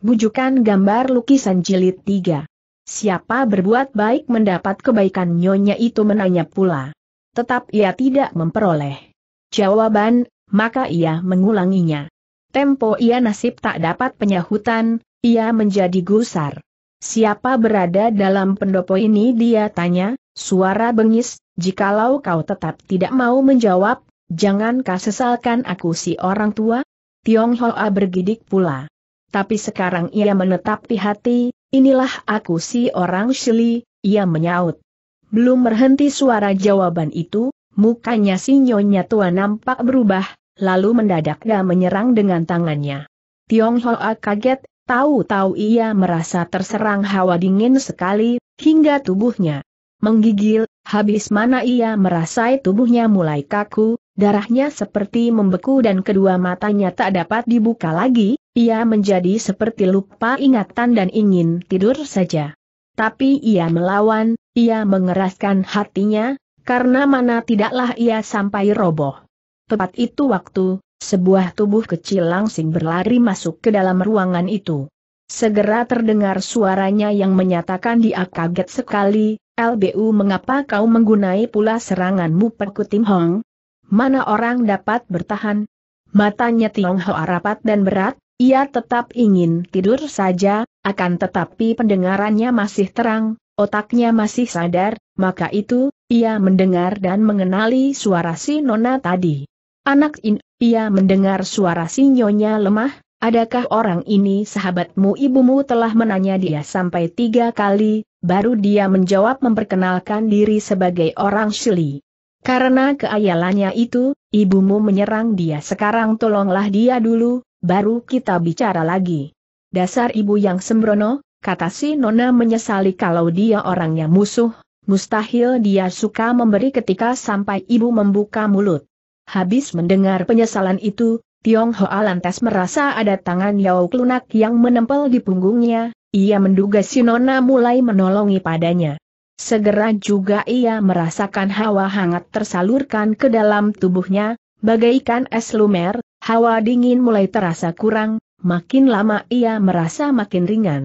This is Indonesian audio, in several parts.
Bujukan gambar lukisan jilid 3. Siapa berbuat baik mendapat kebaikan nyonya itu menanya pula. Tetap ia tidak memperoleh jawaban, maka ia mengulanginya. Tempo ia nasib tak dapat penyahutan, ia menjadi gusar. Siapa berada dalam pendopo ini dia tanya, suara bengis, jikalau kau tetap tidak mau menjawab, jangan sesalkan aku si orang tua? Tionghoa bergidik pula tapi sekarang ia menetap di hati, inilah aku si orang Shili, ia menyaut. Belum berhenti suara jawaban itu, mukanya si nyonya tua nampak berubah, lalu mendadak dia menyerang dengan tangannya. Tiong Hoa kaget, tahu-tahu ia merasa terserang hawa dingin sekali, hingga tubuhnya Menggigil, habis mana ia merasai tubuhnya mulai kaku, darahnya seperti membeku dan kedua matanya tak dapat dibuka lagi, ia menjadi seperti lupa ingatan dan ingin tidur saja. Tapi ia melawan, ia mengeraskan hatinya, karena mana tidaklah ia sampai roboh. Tepat itu waktu, sebuah tubuh kecil langsing berlari masuk ke dalam ruangan itu. Segera terdengar suaranya yang menyatakan dia kaget sekali, LBU mengapa kau menggunai pula seranganmu Perku Tim Hong? Mana orang dapat bertahan? Matanya Tiong Hoa rapat dan berat, ia tetap ingin tidur saja, akan tetapi pendengarannya masih terang, otaknya masih sadar, maka itu, ia mendengar dan mengenali suara si Nona tadi. Anak ini, ia mendengar suara si Nyonya lemah, Adakah orang ini sahabatmu ibumu telah menanya dia sampai tiga kali, baru dia menjawab memperkenalkan diri sebagai orang Shili. Karena keayalannya itu, ibumu menyerang dia sekarang tolonglah dia dulu, baru kita bicara lagi. Dasar ibu yang sembrono, kata si Nona menyesali kalau dia orangnya musuh, mustahil dia suka memberi ketika sampai ibu membuka mulut. Habis mendengar penyesalan itu, Tiong Hoa lantas merasa ada tangan Yao Klunak yang menempel di punggungnya, ia menduga si Nona mulai menolongi padanya. Segera juga ia merasakan hawa hangat tersalurkan ke dalam tubuhnya, bagaikan es lumer, hawa dingin mulai terasa kurang, makin lama ia merasa makin ringan.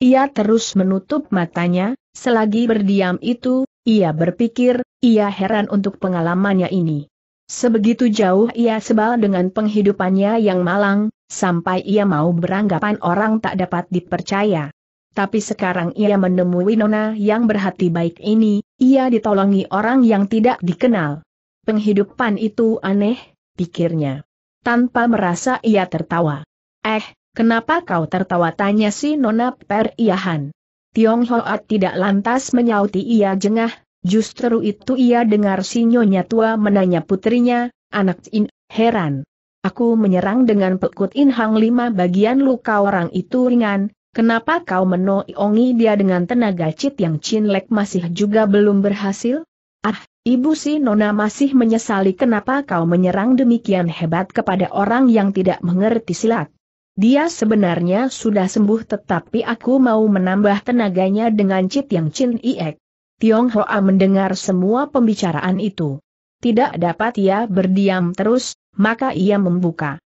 Ia terus menutup matanya, selagi berdiam itu, ia berpikir, ia heran untuk pengalamannya ini. Sebegitu jauh ia sebal dengan penghidupannya yang malang, sampai ia mau beranggapan orang tak dapat dipercaya. Tapi sekarang ia menemui Nona yang berhati baik ini, ia ditolongi orang yang tidak dikenal. Penghidupan itu aneh, pikirnya. Tanpa merasa ia tertawa. Eh, kenapa kau tertawa tanya si Nona Periahan. Tiong Hoat tidak lantas menyauti ia jengah, Justru itu ia dengar sinyonya tua menanya putrinya, anak In, heran. Aku menyerang dengan pekut inhang lima bagian luka orang itu ringan, kenapa kau menoiongi dia dengan tenaga cit yang cinlek masih juga belum berhasil? Ah, ibu si Nona masih menyesali kenapa kau menyerang demikian hebat kepada orang yang tidak mengerti silat. Dia sebenarnya sudah sembuh tetapi aku mau menambah tenaganya dengan cit yang cin iek. Tiong Hoa mendengar semua pembicaraan itu. Tidak dapat ia berdiam terus, maka ia membuka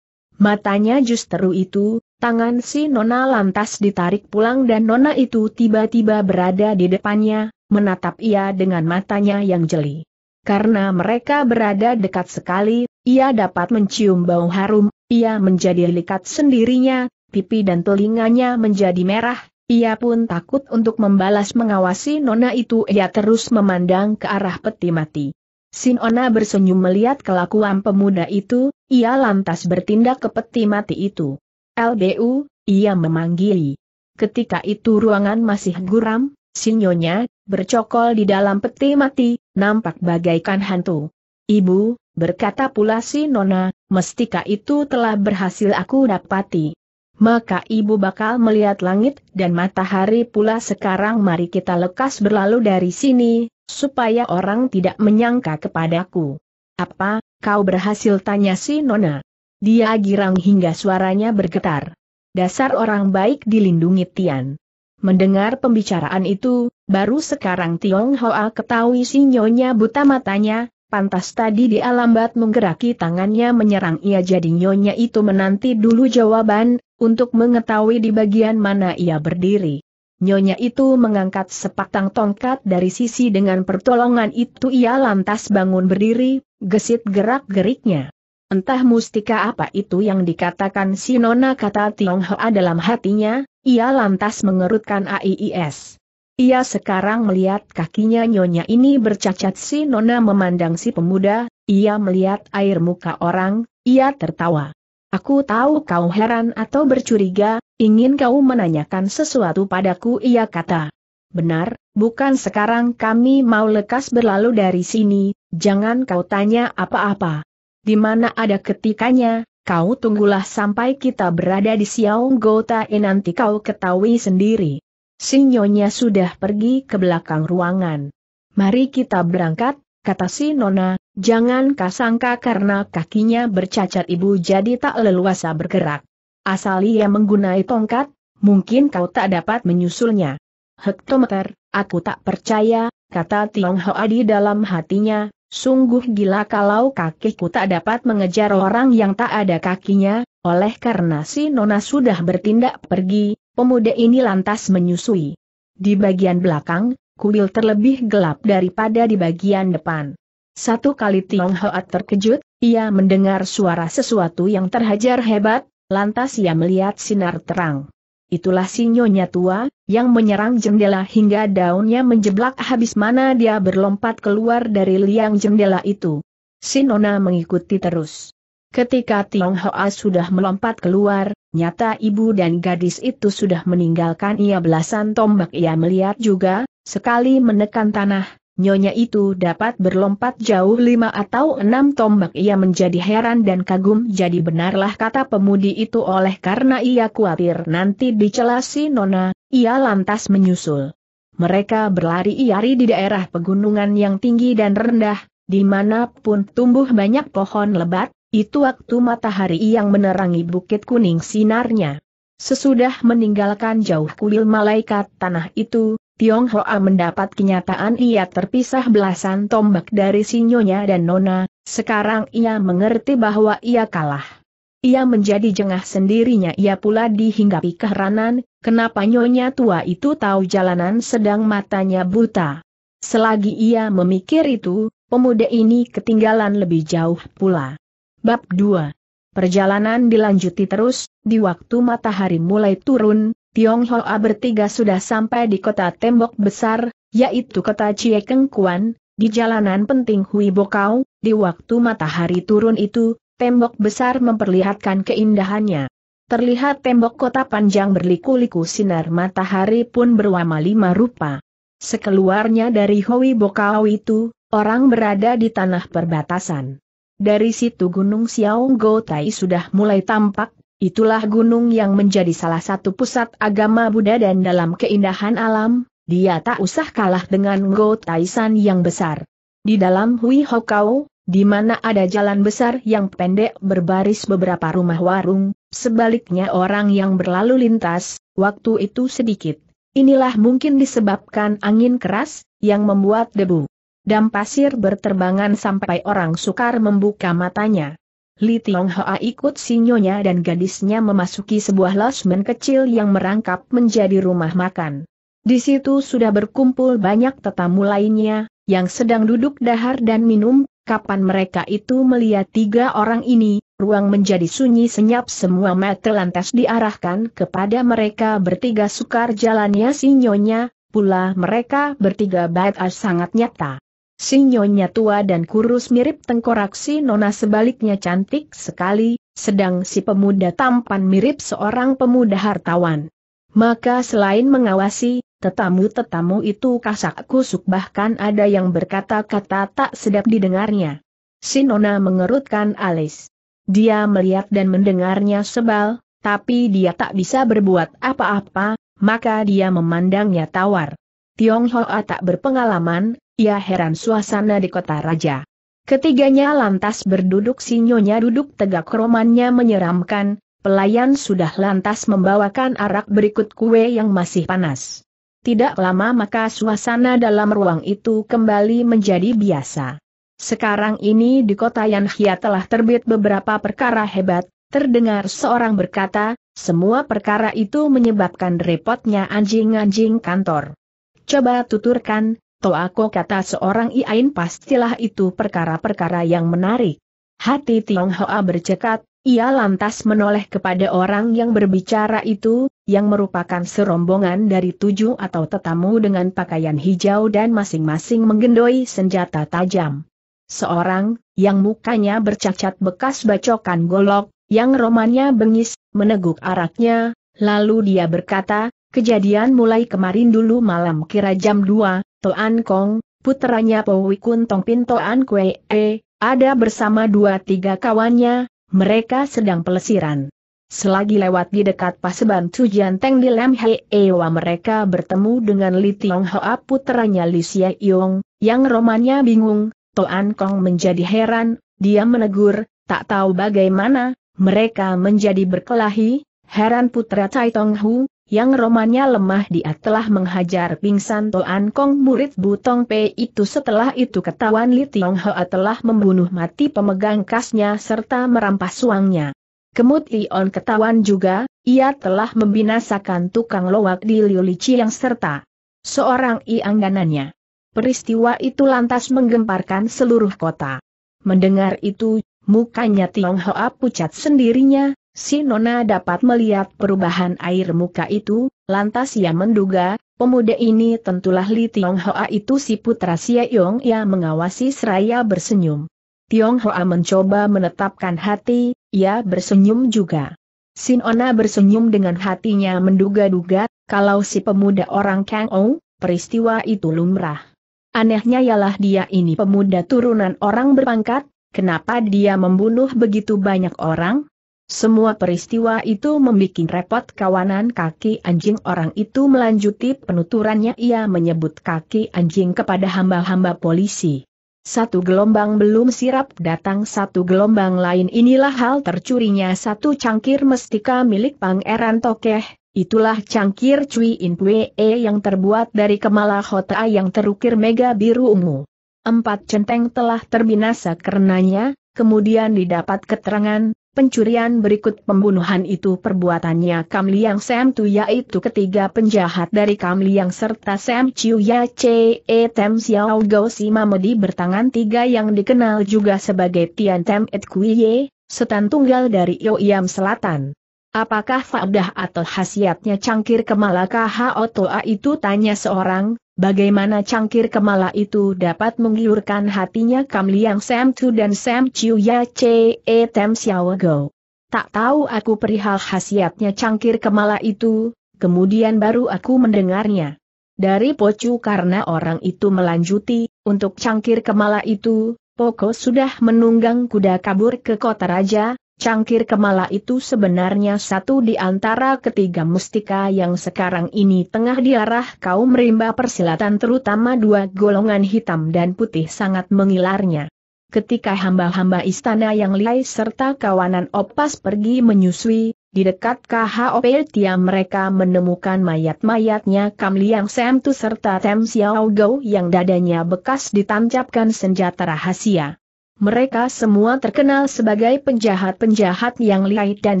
matanya justru itu, tangan si Nona lantas ditarik pulang dan Nona itu tiba-tiba berada di depannya, menatap ia dengan matanya yang jeli. Karena mereka berada dekat sekali, ia dapat mencium bau harum, ia menjadi likat sendirinya, pipi dan telinganya menjadi merah, ia pun takut untuk membalas mengawasi nona itu ia terus memandang ke arah peti mati. Sinona bersenyum melihat kelakuan pemuda itu, ia lantas bertindak ke peti mati itu. LBU, ia memanggil. Ketika itu ruangan masih guram, sinyonya, bercokol di dalam peti mati, nampak bagaikan hantu. Ibu, berkata pula si Nona, mestika itu telah berhasil aku dapati maka ibu bakal melihat langit dan matahari pula sekarang mari kita lekas berlalu dari sini, supaya orang tidak menyangka kepadaku. Apa, kau berhasil tanya si Nona? Dia girang hingga suaranya bergetar. Dasar orang baik dilindungi Tian. Mendengar pembicaraan itu, baru sekarang Tiong Hoa ketahui si Nyonya buta matanya, Pantas tadi dia lambat menggeraki tangannya menyerang ia jadi nyonya itu menanti dulu jawaban, untuk mengetahui di bagian mana ia berdiri. Nyonya itu mengangkat sepatang tongkat dari sisi dengan pertolongan itu ia lantas bangun berdiri, gesit gerak-geriknya. Entah mustika apa itu yang dikatakan si Nona kata Tionghoa dalam hatinya, ia lantas mengerutkan AIIS. Ia sekarang melihat kakinya nyonya ini bercacat si Nona memandang si pemuda, ia melihat air muka orang, ia tertawa. Aku tahu kau heran atau bercuriga, ingin kau menanyakan sesuatu padaku ia kata. Benar, bukan sekarang kami mau lekas berlalu dari sini, jangan kau tanya apa-apa. Di mana ada ketikanya, kau tunggulah sampai kita berada di Siaung Gota nanti kau ketahui sendiri. Sinyonya sudah pergi ke belakang ruangan. Mari kita berangkat, kata si Nona, Jangan kasangka karena kakinya bercacat ibu jadi tak leluasa bergerak. Asal ia menggunai tongkat, mungkin kau tak dapat menyusulnya. Hektometer, aku tak percaya, kata Tionghoa di dalam hatinya, sungguh gila kalau kakiku tak dapat mengejar orang yang tak ada kakinya, oleh karena si Nona sudah bertindak pergi, pemuda ini lantas menyusui. Di bagian belakang, kuil terlebih gelap daripada di bagian depan. Satu kali Tiong Hoat terkejut, ia mendengar suara sesuatu yang terhajar hebat, lantas ia melihat sinar terang. Itulah si nyonya tua, yang menyerang jendela hingga daunnya menjeblak habis mana dia berlompat keluar dari liang jendela itu. Si nona mengikuti terus. Ketika Tiong Hoa sudah melompat keluar, nyata ibu dan gadis itu sudah meninggalkan ia belasan tombak ia melihat juga, sekali menekan tanah, nyonya itu dapat berlompat jauh lima atau enam tombak ia menjadi heran dan kagum jadi benarlah kata pemudi itu oleh karena ia khawatir nanti dicela nona, ia lantas menyusul. Mereka berlari-iari di daerah pegunungan yang tinggi dan rendah, dimanapun tumbuh banyak pohon lebat, itu waktu matahari yang menerangi bukit kuning sinarnya. Sesudah meninggalkan jauh kuil malaikat tanah itu, Tionghoa mendapat kenyataan ia terpisah belasan tombak dari sinyonya dan nona, sekarang ia mengerti bahwa ia kalah. Ia menjadi jengah sendirinya ia pula dihinggapi keheranan, kenapa nyonya tua itu tahu jalanan sedang matanya buta. Selagi ia memikir itu, pemuda ini ketinggalan lebih jauh pula. Bab 2 Perjalanan dilanjuti terus, di waktu matahari mulai turun, Tionghoa bertiga sudah sampai di kota tembok besar, yaitu kota Ciekengkuan, Kuan, di jalanan penting Hui Bokau, di waktu matahari turun itu, tembok besar memperlihatkan keindahannya. Terlihat tembok kota panjang berliku-liku sinar matahari pun berwarna lima rupa. Sekeluarnya dari Hui Bokau itu, orang berada di tanah perbatasan. Dari situ Gunung Xiaonggo Tai sudah mulai tampak, Itulah gunung yang menjadi salah satu pusat agama Buddha dan dalam keindahan alam, dia tak usah kalah dengan Ngo Taisan yang besar. Di dalam Hui Hokau, di mana ada jalan besar yang pendek berbaris beberapa rumah warung, sebaliknya orang yang berlalu lintas, waktu itu sedikit. Inilah mungkin disebabkan angin keras, yang membuat debu. dan pasir berterbangan sampai orang sukar membuka matanya. Li Tiong Hoa ikut sinyonya dan gadisnya memasuki sebuah losmen kecil yang merangkap menjadi rumah makan. Di situ sudah berkumpul banyak tetamu lainnya, yang sedang duduk dahar dan minum, kapan mereka itu melihat tiga orang ini, ruang menjadi sunyi senyap semua mata lantas diarahkan kepada mereka bertiga sukar jalannya sinyonya, pula mereka bertiga baik sangat nyata. Sinyonya tua dan kurus mirip tengkorak si nona sebaliknya cantik sekali, sedang si pemuda tampan mirip seorang pemuda hartawan. Maka selain mengawasi, tetamu-tetamu itu kasak kusuk bahkan ada yang berkata-kata tak sedap didengarnya. Si nona mengerutkan alis. Dia melihat dan mendengarnya sebal, tapi dia tak bisa berbuat apa-apa, maka dia memandangnya tawar. Tionghoa tak berpengalaman, ia heran suasana di kota raja. Ketiganya lantas berduduk Sinyonya duduk tegak romannya menyeramkan, pelayan sudah lantas membawakan arak berikut kue yang masih panas. Tidak lama maka suasana dalam ruang itu kembali menjadi biasa. Sekarang ini di kota Yanhia telah terbit beberapa perkara hebat, terdengar seorang berkata, semua perkara itu menyebabkan repotnya anjing-anjing kantor. Coba tuturkan, Toako kata seorang Iain pastilah itu perkara-perkara yang menarik. Hati Tionghoa bercekat, ia lantas menoleh kepada orang yang berbicara itu, yang merupakan serombongan dari tujuh atau tetamu dengan pakaian hijau dan masing-masing menggendoi senjata tajam. Seorang, yang mukanya bercacat bekas bacokan golok, yang romannya bengis, meneguk araknya, lalu dia berkata, Kejadian mulai kemarin dulu malam kira jam 2, Toan Kong, putranya Powi Kun Pin Toan Kwe, e, ada bersama dua tiga kawannya, mereka sedang pelesiran. Selagi lewat di dekat Paseban Tujian Teng di Lam Ewa e, mereka bertemu dengan Li Tiong Hoa putranya Li Xie Yong, yang romannya bingung, Toan Kong menjadi heran, dia menegur, tak tahu bagaimana, mereka menjadi berkelahi, heran putra Cai Tong Hu, yang romannya lemah dia telah menghajar pingsan Toan Kong murid Butong Pei itu setelah itu ketahuan Li Tiong Hoa telah membunuh mati pemegang kasnya serta merampas uangnya. Kemut Ion ketahuan juga, ia telah membinasakan tukang loak di Liu Li yang serta seorang iangganannya. Peristiwa itu lantas menggemparkan seluruh kota. Mendengar itu, mukanya Tiong Hoa pucat sendirinya, Si Nona dapat melihat perubahan air muka itu, lantas ia menduga, pemuda ini tentulah Li Tiong Hoa itu si putra Sia Yong ia mengawasi seraya bersenyum. Tiong Hoa mencoba menetapkan hati, ia bersenyum juga. Sinona bersenyum dengan hatinya menduga-duga, kalau si pemuda orang Kang Ou, peristiwa itu lumrah. Anehnya ialah dia ini pemuda turunan orang berpangkat, kenapa dia membunuh begitu banyak orang? Semua peristiwa itu membuat repot kawanan kaki anjing orang itu melanjuti penuturannya ia menyebut kaki anjing kepada hamba-hamba polisi. Satu gelombang belum sirap datang satu gelombang lain inilah hal tercurinya satu cangkir mestika milik Pangeran Tokeh, itulah cangkir Cui In Pue e yang terbuat dari kemala hota yang terukir mega biru ungu. Empat centeng telah terbinasa karenanya, kemudian didapat keterangan, Pencurian berikut pembunuhan itu perbuatannya Kam Liang Sam Tu yaitu ketiga penjahat dari Kam Liang serta Sam Chiu Ya Che E Tem Xiao Go Si Mamedi bertangan tiga yang dikenal juga sebagai Tian Tem Et Kui Ye, setan tunggal dari Yoyam Selatan. Apakah faedah atau khasiatnya cangkir kemala KHOTOA itu tanya seorang, bagaimana cangkir kemala itu dapat menggiurkan hatinya Kam Liang Sam Tu dan Sam Chiu Ya Che e Tem Xiao Go. Tak tahu aku perihal khasiatnya cangkir kemala itu, kemudian baru aku mendengarnya. Dari Pocu karena orang itu melanjuti, untuk cangkir kemala itu, Poko sudah menunggang kuda kabur ke kota raja, Cangkir kemala itu sebenarnya satu di antara ketiga mustika yang sekarang ini tengah diarah kaum rimba persilatan terutama dua golongan hitam dan putih sangat mengilarnya. Ketika hamba-hamba istana yang liai serta kawanan opas pergi menyusui, di dekat KHOP Tia mereka menemukan mayat-mayatnya Kam Liang Sam Tu serta Tem Xiao Go yang dadanya bekas ditancapkan senjata rahasia. Mereka semua terkenal sebagai penjahat-penjahat yang lihai dan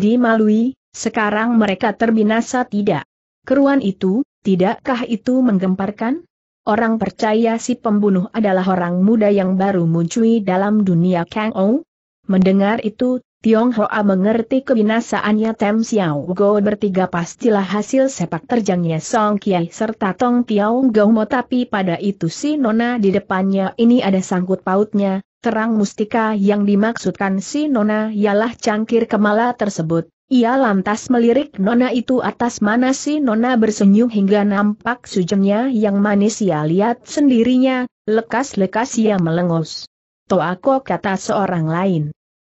dimalui, sekarang mereka terbinasa tidak. Keruan itu, tidakkah itu menggemparkan? Orang percaya si pembunuh adalah orang muda yang baru muncul dalam dunia Kang Ou? Mendengar itu, Tiong Hoa mengerti kebinasaannya Tem Xiao Go bertiga pastilah hasil sepak terjangnya Song Kiai serta Tong Tiao Gomo tapi pada itu si Nona di depannya ini ada sangkut pautnya, Terang mustika yang dimaksudkan si Nona ialah cangkir kemala tersebut. Ia lantas melirik Nona itu atas mana si Nona bersenyum hingga nampak sujengnya yang manis ia lihat sendirinya, lekas-lekas ia melengus. melengos. aku kata seorang lain.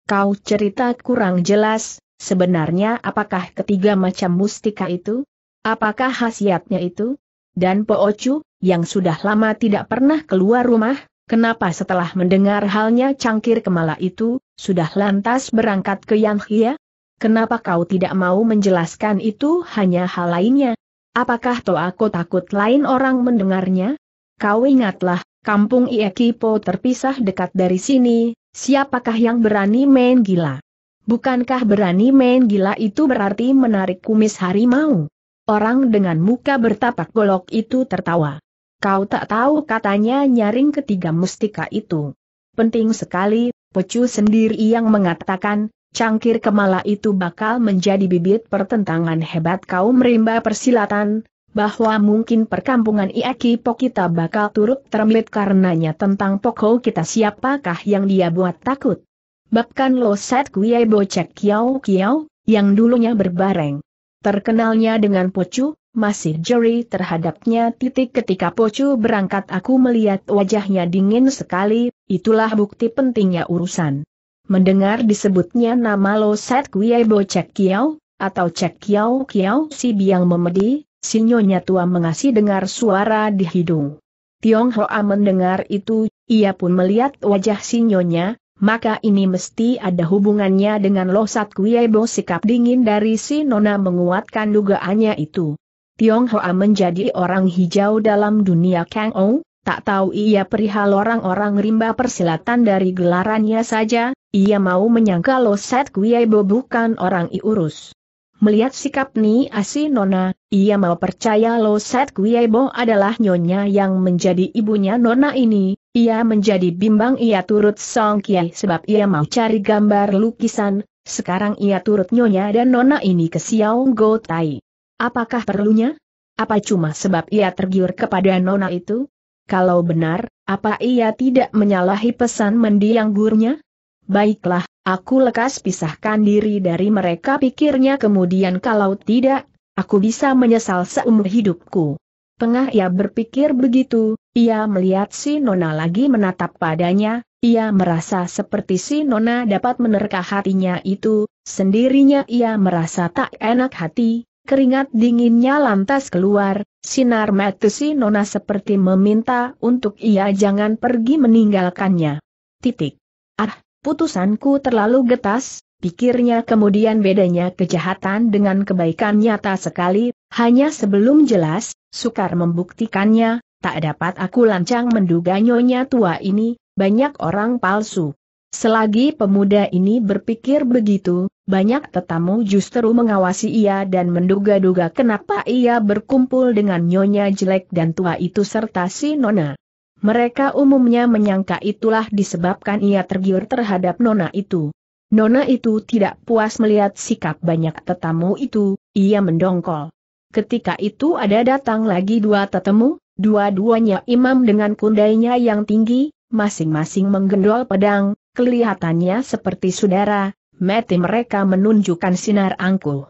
Kau cerita kurang jelas, sebenarnya apakah ketiga macam mustika itu? Apakah khasiatnya itu? Dan Poocu, yang sudah lama tidak pernah keluar rumah, Kenapa setelah mendengar halnya cangkir kemala itu, sudah lantas berangkat ke Yang Hia? Kenapa kau tidak mau menjelaskan itu hanya hal lainnya? Apakah toh aku takut lain orang mendengarnya? Kau ingatlah, kampung Iekipo terpisah dekat dari sini, siapakah yang berani main gila? Bukankah berani main gila itu berarti menarik kumis harimau? Orang dengan muka bertapak golok itu tertawa. Kau tak tahu katanya nyaring ketiga mustika itu. Penting sekali, Pecu sendiri yang mengatakan, cangkir kemala itu bakal menjadi bibit pertentangan hebat kaum rimba persilatan, bahwa mungkin perkampungan Iaki Pokita bakal turut termit karenanya tentang pokok kita siapakah yang dia buat takut. Bahkan set kuyai Bocek kiau kiau yang dulunya berbareng. Terkenalnya dengan Pocu, masih jeri terhadapnya titik ketika Pocu berangkat aku melihat wajahnya dingin sekali, itulah bukti pentingnya urusan. Mendengar disebutnya nama Lo Set Kuie Bo Cek Kiao, atau Cek Kiao Kiao si biang memedi, sinyonya tua mengasih dengar suara di hidung. Tiong Hoa mendengar itu, ia pun melihat wajah sinyonya, maka ini mesti ada hubungannya dengan Lo Losat Kuiebo sikap dingin dari si Nona menguatkan dugaannya itu. Tionghoa menjadi orang hijau dalam dunia Kang Ou, tak tahu ia perihal orang-orang rimba persilatan dari gelarannya saja, ia mau menyangka Lo Loset Kuiaibo bukan orang Iurus. Melihat sikap Ni Asi Nona, ia mau percaya Lo Loset Kuiaibo adalah nyonya yang menjadi ibunya Nona ini, ia menjadi bimbang ia turut Song Kiai sebab ia mau cari gambar lukisan, sekarang ia turut Nyonya dan Nona ini ke Xiao Go Tai. Apakah perlunya? Apa cuma sebab ia tergiur kepada nona itu? Kalau benar, apa ia tidak menyalahi pesan mendiang gurunya? Baiklah, aku lekas pisahkan diri dari mereka pikirnya kemudian kalau tidak, aku bisa menyesal seumur hidupku. Tengah ia berpikir begitu, ia melihat si Nona lagi menatap padanya, ia merasa seperti si Nona dapat menerka hatinya itu, sendirinya ia merasa tak enak hati, Keringat dinginnya lantas keluar, sinar mata si Nona seperti meminta untuk ia jangan pergi meninggalkannya. Titik. Ah, putusanku terlalu getas, pikirnya kemudian bedanya kejahatan dengan kebaikan nyata sekali, hanya sebelum jelas, sukar membuktikannya, tak dapat aku lancang menduga nyonya tua ini, banyak orang palsu. Selagi pemuda ini berpikir begitu, banyak tetamu justru mengawasi ia dan menduga-duga kenapa ia berkumpul dengan nyonya jelek dan tua itu serta si nona. Mereka umumnya menyangka itulah disebabkan ia tergiur terhadap nona itu. Nona itu tidak puas melihat sikap banyak tetamu itu, ia mendongkol. Ketika itu ada datang lagi dua tetamu, dua-duanya imam dengan kundainya yang tinggi, masing-masing menggendol pedang, Kelihatannya seperti saudara, mati mereka menunjukkan sinar angkuh.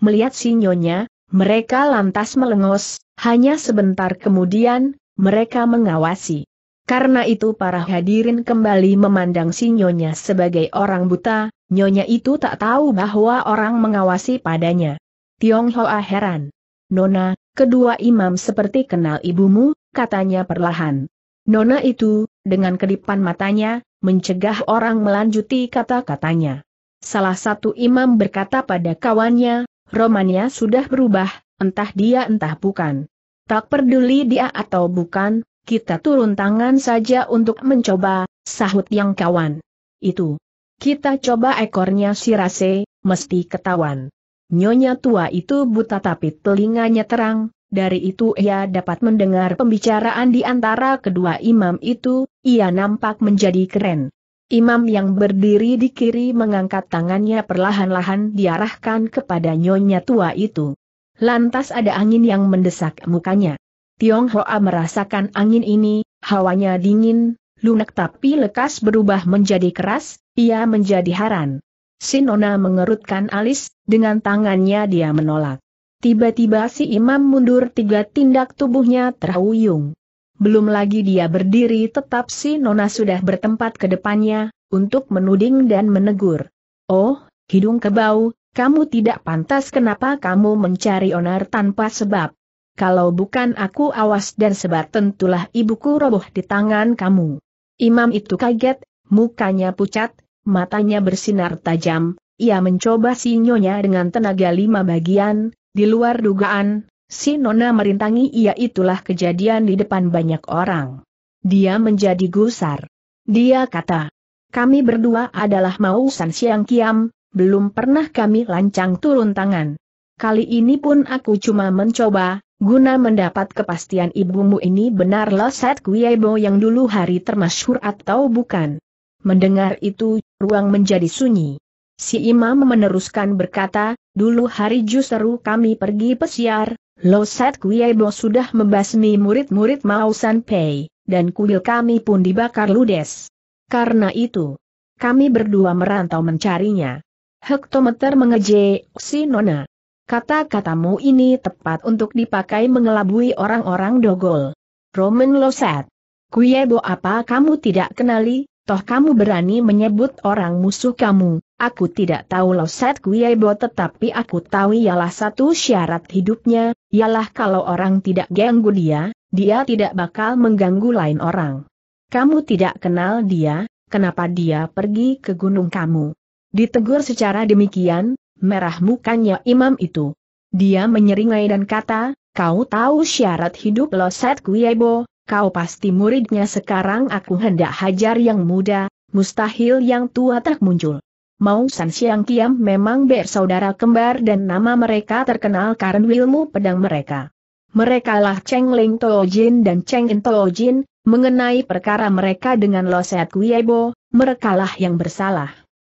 Melihat sinyonya, mereka lantas melengos, hanya sebentar kemudian, mereka mengawasi. Karena itu para hadirin kembali memandang sinyonya sebagai orang buta, Nyonya itu tak tahu bahwa orang mengawasi padanya. Tiong Hoa heran. Nona, kedua imam seperti kenal ibumu, katanya perlahan. Nona itu, dengan kedipan matanya, mencegah orang melanjuti kata-katanya. Salah satu imam berkata pada kawannya, romannya sudah berubah, entah dia entah bukan. Tak peduli dia atau bukan, kita turun tangan saja untuk mencoba, sahut yang kawan. Itu. Kita coba ekornya si Rase, mesti ketahuan. Nyonya tua itu buta tapi telinganya terang, dari itu ia dapat mendengar pembicaraan di antara kedua imam itu, ia nampak menjadi keren. Imam yang berdiri di kiri mengangkat tangannya perlahan-lahan diarahkan kepada nyonya tua itu. Lantas ada angin yang mendesak mukanya. Tiong Hoa merasakan angin ini, hawanya dingin, lunak tapi lekas berubah menjadi keras, ia menjadi haran. Sinona mengerutkan alis, dengan tangannya dia menolak. Tiba-tiba si imam mundur tiga tindak tubuhnya terhuyung belum lagi dia berdiri tetap si Nona sudah bertempat ke depannya, untuk menuding dan menegur. Oh, hidung kebau, kamu tidak pantas kenapa kamu mencari onar tanpa sebab. Kalau bukan aku awas dan sebat tentulah ibuku roboh di tangan kamu. Imam itu kaget, mukanya pucat, matanya bersinar tajam, ia mencoba sinyonya dengan tenaga lima bagian, di luar dugaan, Si Nona merintangi ia itulah kejadian di depan banyak orang. Dia menjadi gusar. Dia kata, kami berdua adalah mau San Siang Kiam, belum pernah kami lancang turun tangan. Kali ini pun aku cuma mencoba, guna mendapat kepastian ibumu ini benarlah loset kuyebo yang dulu hari termasyhur atau bukan. Mendengar itu, ruang menjadi sunyi. Si imam meneruskan berkata, dulu hari justru kami pergi pesiar, Lo Set Kuiebo sudah membasmi murid-murid Mao San Pei, dan kuil kami pun dibakar ludes. Karena itu, kami berdua merantau mencarinya. Hektometer mengejek si Nona. Kata-katamu ini tepat untuk dipakai mengelabui orang-orang dogol. Roman Loset. Kuiebo apa kamu tidak kenali, toh kamu berani menyebut orang musuh kamu, Aku tidak tahu Loset Guiebo tetapi aku tahu ialah satu syarat hidupnya, ialah kalau orang tidak ganggu dia, dia tidak bakal mengganggu lain orang. Kamu tidak kenal dia, kenapa dia pergi ke gunung kamu? Ditegur secara demikian, merah mukanya imam itu. Dia menyeringai dan kata, kau tahu syarat hidup Loset Guiebo, kau pasti muridnya sekarang aku hendak hajar yang muda, mustahil yang tua tak muncul. Mau San Xiang Kiam memang bersaudara kembar dan nama mereka terkenal karena ilmu pedang mereka. Mereka lah Cheng Ling Toojin dan Cheng In Jin, mengenai perkara mereka dengan Loset Kuiebo, merekalah yang bersalah.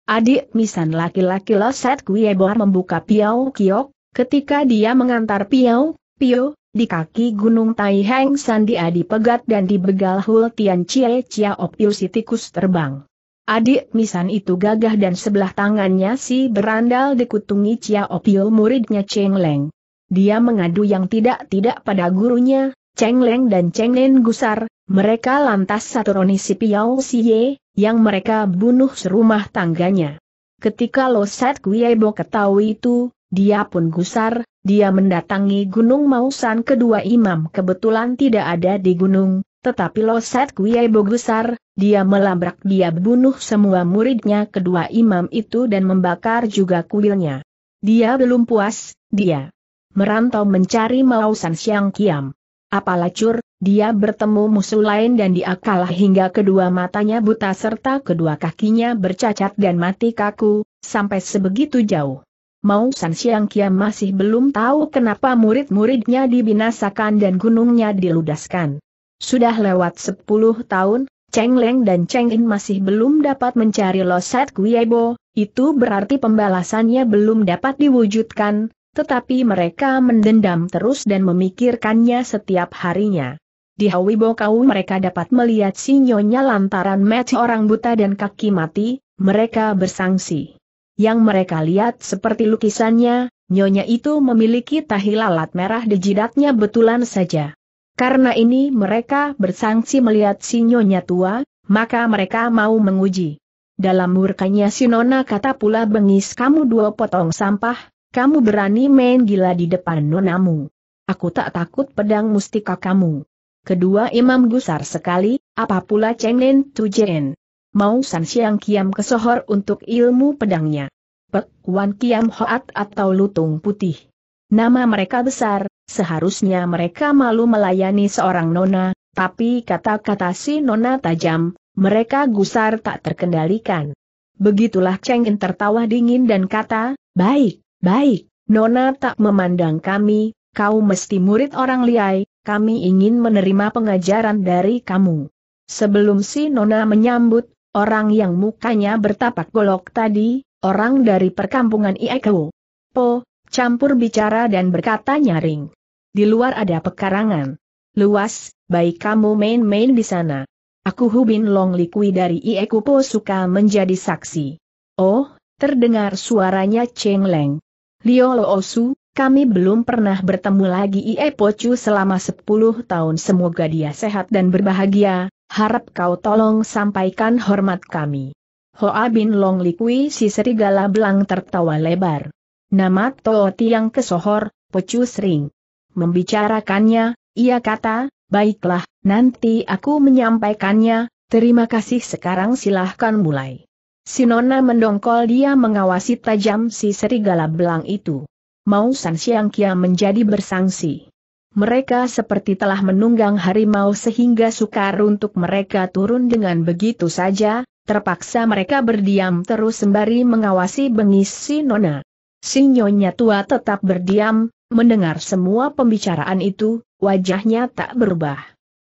Adik misan laki-laki Loset Kuiebo membuka Piao Kiok, ketika dia mengantar Piao Pio, di kaki Gunung Taiheng San dia dipegat dan dibegal Hul Tian Chie Chia Il sitikus terbang. Adik Misan itu gagah dan sebelah tangannya si berandal dikutungi Cia Opio muridnya Cheng Leng. Dia mengadu yang tidak-tidak pada gurunya, Cheng Leng dan Cheng Nen Gusar, mereka lantas satu roni si Piao Ye, yang mereka bunuh serumah tangganya. Ketika Lo Set Kuiebo ketahui itu, dia pun gusar, dia mendatangi Gunung Mausan kedua imam kebetulan tidak ada di gunung, tetapi Loset Guiai Bogusar, dia melabrak dia bunuh semua muridnya kedua imam itu dan membakar juga kuilnya. Dia belum puas, dia merantau mencari Mausan Siang Kiam. Apalacur, dia bertemu musuh lain dan diakalah hingga kedua matanya buta serta kedua kakinya bercacat dan mati kaku, sampai sebegitu jauh. Mau San Siang Kiam masih belum tahu kenapa murid-muridnya dibinasakan dan gunungnya diludaskan. Sudah lewat 10 tahun, Cheng Leng dan Cheng In masih belum dapat mencari Loset Guiebo, itu berarti pembalasannya belum dapat diwujudkan, tetapi mereka mendendam terus dan memikirkannya setiap harinya. Di Hawibo kau mereka dapat melihat sinyonya lantaran match orang buta dan kaki mati, mereka bersangsi. Yang mereka lihat seperti lukisannya, nyonya itu memiliki tahi lalat merah di jidatnya betulan saja. Karena ini mereka bersangsi melihat si tua, maka mereka mau menguji. Dalam murkanya si nona kata pula bengis kamu dua potong sampah, kamu berani main gila di depan nonamu. Aku tak takut pedang mustika kamu. Kedua imam gusar sekali, apa pula cengen Tu jen. Mau san siang kiam kesohor untuk ilmu pedangnya. Pek Wan Kiam Hoat atau Lutung Putih. Nama mereka besar, Seharusnya mereka malu melayani seorang nona, tapi kata-kata si nona tajam, mereka gusar tak terkendalikan. Begitulah Cheng In tertawa dingin dan kata, baik, baik, nona tak memandang kami, kau mesti murid orang liai, kami ingin menerima pengajaran dari kamu. Sebelum si nona menyambut, orang yang mukanya bertapak golok tadi, orang dari perkampungan Iekewo. Po, campur bicara dan berkata nyaring. Di luar ada pekarangan. Luas, baik kamu main-main di sana. Aku Hubin Long Likui dari Iekupo suka menjadi saksi. Oh, terdengar suaranya Cheng Leng. Lio Loosu, kami belum pernah bertemu lagi Ie Chu selama 10 tahun semoga dia sehat dan berbahagia, harap kau tolong sampaikan hormat kami. Hoa Bin Long Likui si serigala belang tertawa lebar. Nama Tooti yang kesohor, Pecu sering membicarakannya, ia kata, baiklah, nanti aku menyampaikannya, terima kasih sekarang silahkan mulai. Sinona mendongkol dia mengawasi tajam si serigala belang itu. Mau San Siang Kia menjadi bersangsi. Mereka seperti telah menunggang harimau sehingga sukar untuk mereka turun dengan begitu saja, terpaksa mereka berdiam terus sembari mengawasi bengis si Nona. Sinyonya tua tetap berdiam, mendengar semua pembicaraan itu, wajahnya tak berubah.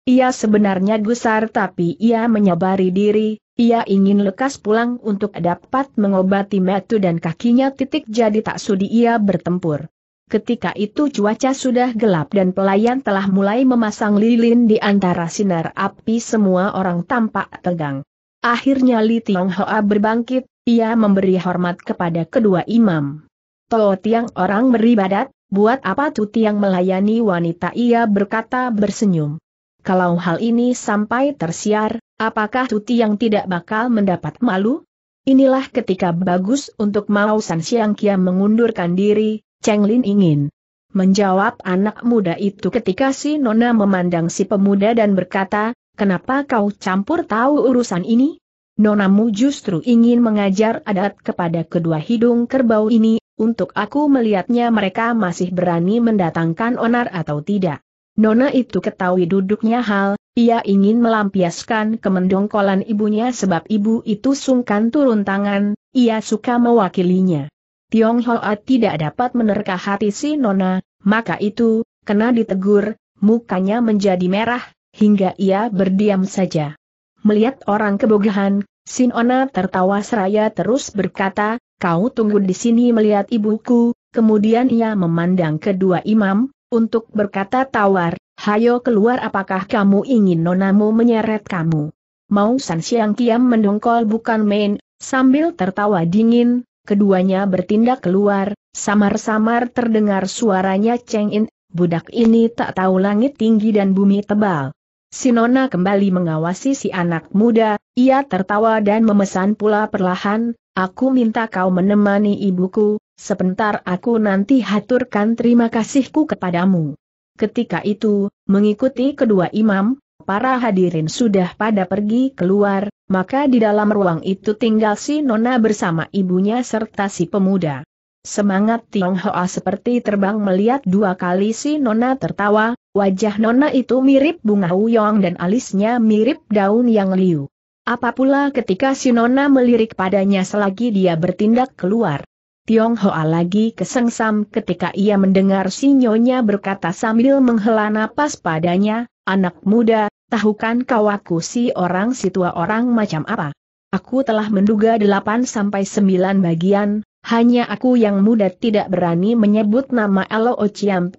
Ia sebenarnya gusar tapi ia menyabari diri, ia ingin lekas pulang untuk dapat mengobati metu dan kakinya titik jadi tak sudi ia bertempur. Ketika itu cuaca sudah gelap dan pelayan telah mulai memasang lilin di antara sinar api semua orang tampak tegang. Akhirnya Li Tiong Hoa berbangkit, ia memberi hormat kepada kedua imam. Toh Tiang orang beribadat, buat apa Tu Tiang melayani wanita ia berkata bersenyum. Kalau hal ini sampai tersiar, apakah Tuti tiang tidak bakal mendapat malu? Inilah ketika bagus untuk Mao San Siang Kia mengundurkan diri, Cheng Lin ingin menjawab anak muda itu ketika si Nona memandang si pemuda dan berkata, kenapa kau campur tahu urusan ini? Nonamu justru ingin mengajar adat kepada kedua hidung kerbau ini, untuk aku melihatnya mereka masih berani mendatangkan onar atau tidak. Nona itu ketahui duduknya hal, ia ingin melampiaskan kemendongkolan ibunya sebab ibu itu sungkan turun tangan, ia suka mewakilinya. Tiong Hoa tidak dapat menerka hati si Nona, maka itu, kena ditegur, mukanya menjadi merah, hingga ia berdiam saja. Melihat orang si Nona tertawa seraya terus berkata, kau tunggu di sini melihat ibuku, kemudian ia memandang kedua imam, untuk berkata tawar, hayo keluar apakah kamu ingin nonamu menyeret kamu. Mau San Siang Kiam mendongkol bukan main, sambil tertawa dingin, keduanya bertindak keluar, samar-samar terdengar suaranya Cheng In, budak ini tak tahu langit tinggi dan bumi tebal. Sinona kembali mengawasi si anak muda, ia tertawa dan memesan pula perlahan, aku minta kau menemani ibuku, sebentar aku nanti haturkan terima kasihku kepadamu. Ketika itu, mengikuti kedua imam, para hadirin sudah pada pergi keluar, maka di dalam ruang itu tinggal si Nona bersama ibunya serta si pemuda. Semangat Tionghoa seperti terbang melihat dua kali si Nona tertawa, Wajah Nona itu mirip bunga uyong dan alisnya mirip daun yang liu. Apa pula ketika si Nona melirik padanya selagi dia bertindak keluar. Tiong Hoa lagi kesengsam ketika ia mendengar si Nyonya berkata sambil menghela napas padanya, Anak muda, tahukan kau aku si orang si tua orang macam apa? Aku telah menduga delapan sampai sembilan bagian, hanya aku yang muda tidak berani menyebut nama Elo Ociam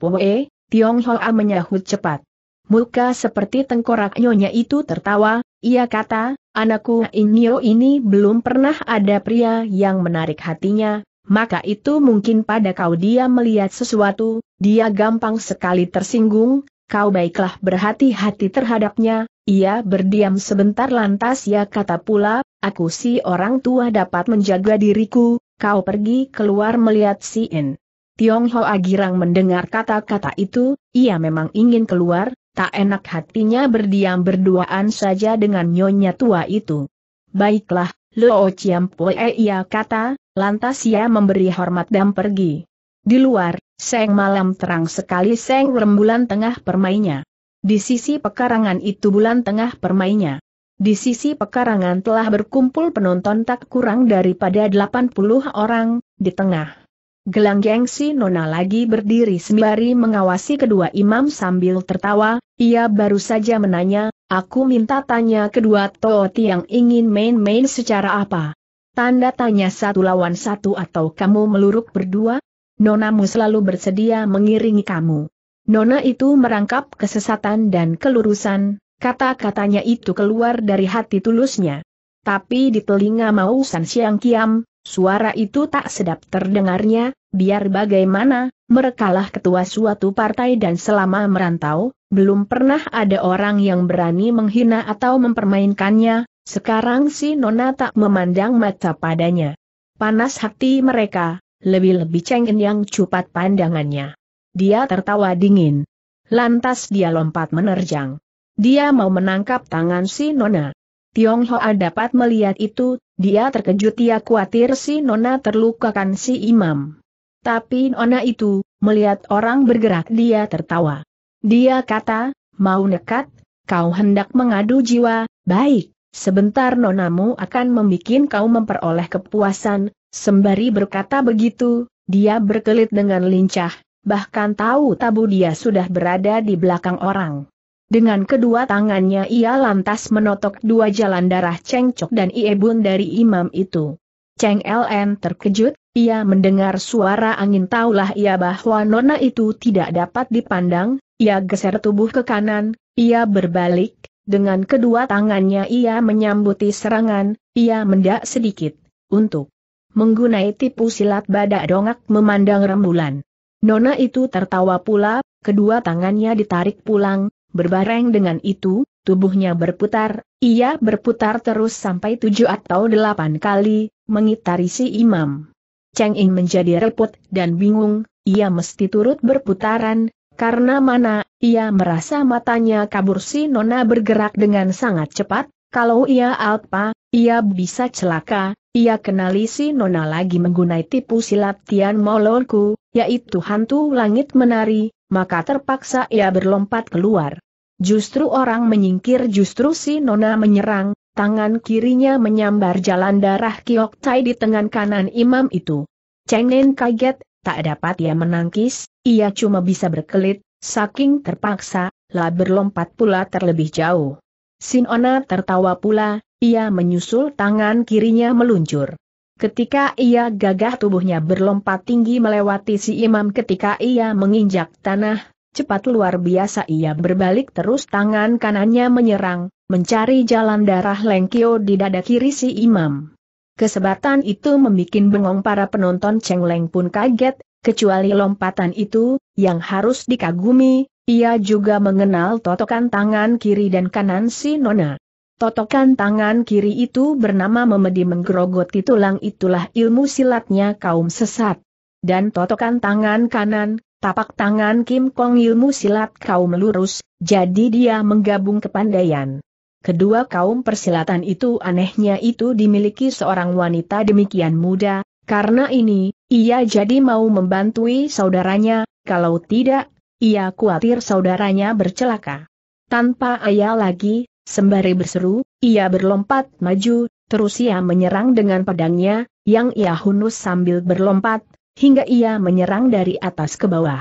Tiong Hoa menyahut cepat. Muka seperti tengkorak nyonya itu tertawa, ia kata, anakku Inyo ini belum pernah ada pria yang menarik hatinya, maka itu mungkin pada kau dia melihat sesuatu, dia gampang sekali tersinggung, kau baiklah berhati-hati terhadapnya, ia berdiam sebentar lantas ia kata pula, aku si orang tua dapat menjaga diriku, kau pergi keluar melihat si In. Tiong Hoa girang mendengar kata-kata itu, ia memang ingin keluar, tak enak hatinya berdiam berduaan saja dengan nyonya tua itu. Baiklah, Luo Chiampue ia kata, lantas ia memberi hormat dan pergi. Di luar, seng malam terang sekali seng rembulan tengah permainya. Di sisi pekarangan itu bulan tengah permainya. Di sisi pekarangan telah berkumpul penonton tak kurang daripada 80 orang, di tengah. Gelang gengsi Nona lagi berdiri sembari mengawasi kedua imam sambil tertawa, ia baru saja menanya, aku minta tanya kedua tooti yang ingin main-main secara apa? Tanda tanya satu lawan satu atau kamu meluruk berdua? Nonamu selalu bersedia mengiringi kamu. Nona itu merangkap kesesatan dan kelurusan, kata-katanya itu keluar dari hati tulusnya. Tapi di telinga Mausan Siang Kiam, Suara itu tak sedap terdengarnya, biar bagaimana, merekalah ketua suatu partai dan selama merantau, belum pernah ada orang yang berani menghina atau mempermainkannya, sekarang si Nona tak memandang mata padanya. Panas hati mereka, lebih-lebih cengen yang cupat pandangannya. Dia tertawa dingin. Lantas dia lompat menerjang. Dia mau menangkap tangan si Nona. Tiong Hoa dapat melihat itu, dia terkejut ia khawatir si Nona terlukakan si imam. Tapi Nona itu, melihat orang bergerak dia tertawa. Dia kata, mau nekat, kau hendak mengadu jiwa, baik, sebentar Nonamu akan membuat kau memperoleh kepuasan, sembari berkata begitu, dia berkelit dengan lincah, bahkan tahu tabu dia sudah berada di belakang orang. Dengan kedua tangannya ia lantas menotok dua jalan darah Cheng Chok dan Iebun dari imam itu. Cheng LN terkejut, ia mendengar suara angin taulah ia bahwa nona itu tidak dapat dipandang, ia geser tubuh ke kanan, ia berbalik, dengan kedua tangannya ia menyambuti serangan, ia mendak sedikit, untuk menggunai tipu silat badak dongak memandang rembulan. Nona itu tertawa pula, kedua tangannya ditarik pulang, Berbareng dengan itu, tubuhnya berputar, ia berputar terus sampai tujuh atau delapan kali, mengitari si imam. Cheng In menjadi repot dan bingung, ia mesti turut berputaran, karena mana, ia merasa matanya kabur si Nona bergerak dengan sangat cepat, kalau ia alpa, ia bisa celaka, ia kenali si Nona lagi menggunai tipu silat Tian Molonku, yaitu hantu langit menari, maka terpaksa ia berlompat keluar. Justru orang menyingkir justru si Nona menyerang, tangan kirinya menyambar jalan darah Kiok Tai di tangan kanan imam itu. Cheng Nen kaget, tak dapat ia menangkis, ia cuma bisa berkelit, saking terpaksa, lah berlompat pula terlebih jauh. Sinona tertawa pula, ia menyusul tangan kirinya meluncur. Ketika ia gagah tubuhnya berlompat tinggi melewati si imam ketika ia menginjak tanah, Cepat luar biasa ia berbalik terus tangan kanannya menyerang, mencari jalan darah Lengkio di dada kiri si imam. Kesebatan itu membuat bengong para penonton Cheng Leng pun kaget, kecuali lompatan itu, yang harus dikagumi, ia juga mengenal totokan tangan kiri dan kanan si Nona. Totokan tangan kiri itu bernama memedi menggerogoti tulang itulah ilmu silatnya kaum sesat. Dan totokan tangan kanan, Tapak tangan Kim Kong ilmu silat kaum lurus, jadi dia menggabung kepandaian. Kedua kaum persilatan itu anehnya itu dimiliki seorang wanita demikian muda, karena ini, ia jadi mau membantui saudaranya, kalau tidak, ia khawatir saudaranya bercelaka. Tanpa ayah lagi, sembari berseru, ia berlompat maju, terus ia menyerang dengan pedangnya, yang ia hunus sambil berlompat, hingga ia menyerang dari atas ke bawah.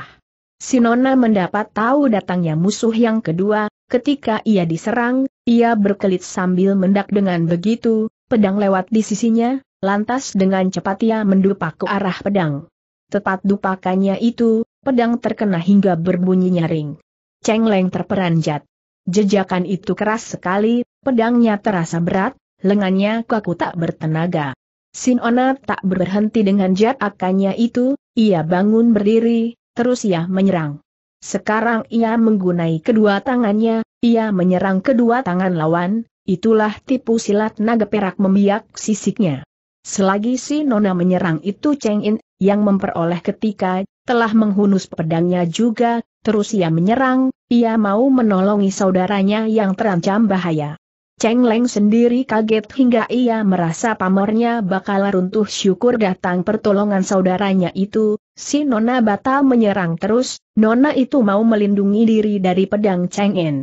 Sinona mendapat tahu datangnya musuh yang kedua, ketika ia diserang, ia berkelit sambil mendak dengan begitu, pedang lewat di sisinya, lantas dengan cepat ia mendupak ke arah pedang. Tepat dupakannya itu, pedang terkena hingga berbunyi nyaring. Cheng Leng terperanjat. Jejakan itu keras sekali, pedangnya terasa berat, lengannya kaku tak bertenaga. Sinona tak berhenti dengan akannya itu, ia bangun berdiri, terus ia menyerang. Sekarang ia menggunai kedua tangannya, ia menyerang kedua tangan lawan, itulah tipu silat naga perak membiak sisiknya. Selagi si Nona menyerang itu Cheng In, yang memperoleh ketika, telah menghunus pedangnya juga, terus ia menyerang, ia mau menolongi saudaranya yang terancam bahaya. Cheng Leng sendiri kaget hingga ia merasa pamornya bakal runtuh syukur datang pertolongan saudaranya itu, si Nona batal menyerang terus, Nona itu mau melindungi diri dari pedang Cheng En.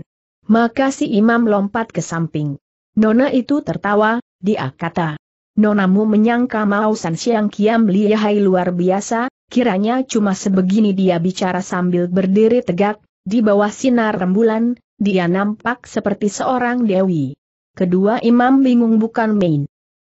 Maka si imam lompat ke samping. Nona itu tertawa, dia kata. Nonamu menyangka mau San Siang Kiam lihai luar biasa, kiranya cuma sebegini dia bicara sambil berdiri tegak, di bawah sinar rembulan, dia nampak seperti seorang dewi. Kedua imam bingung bukan main.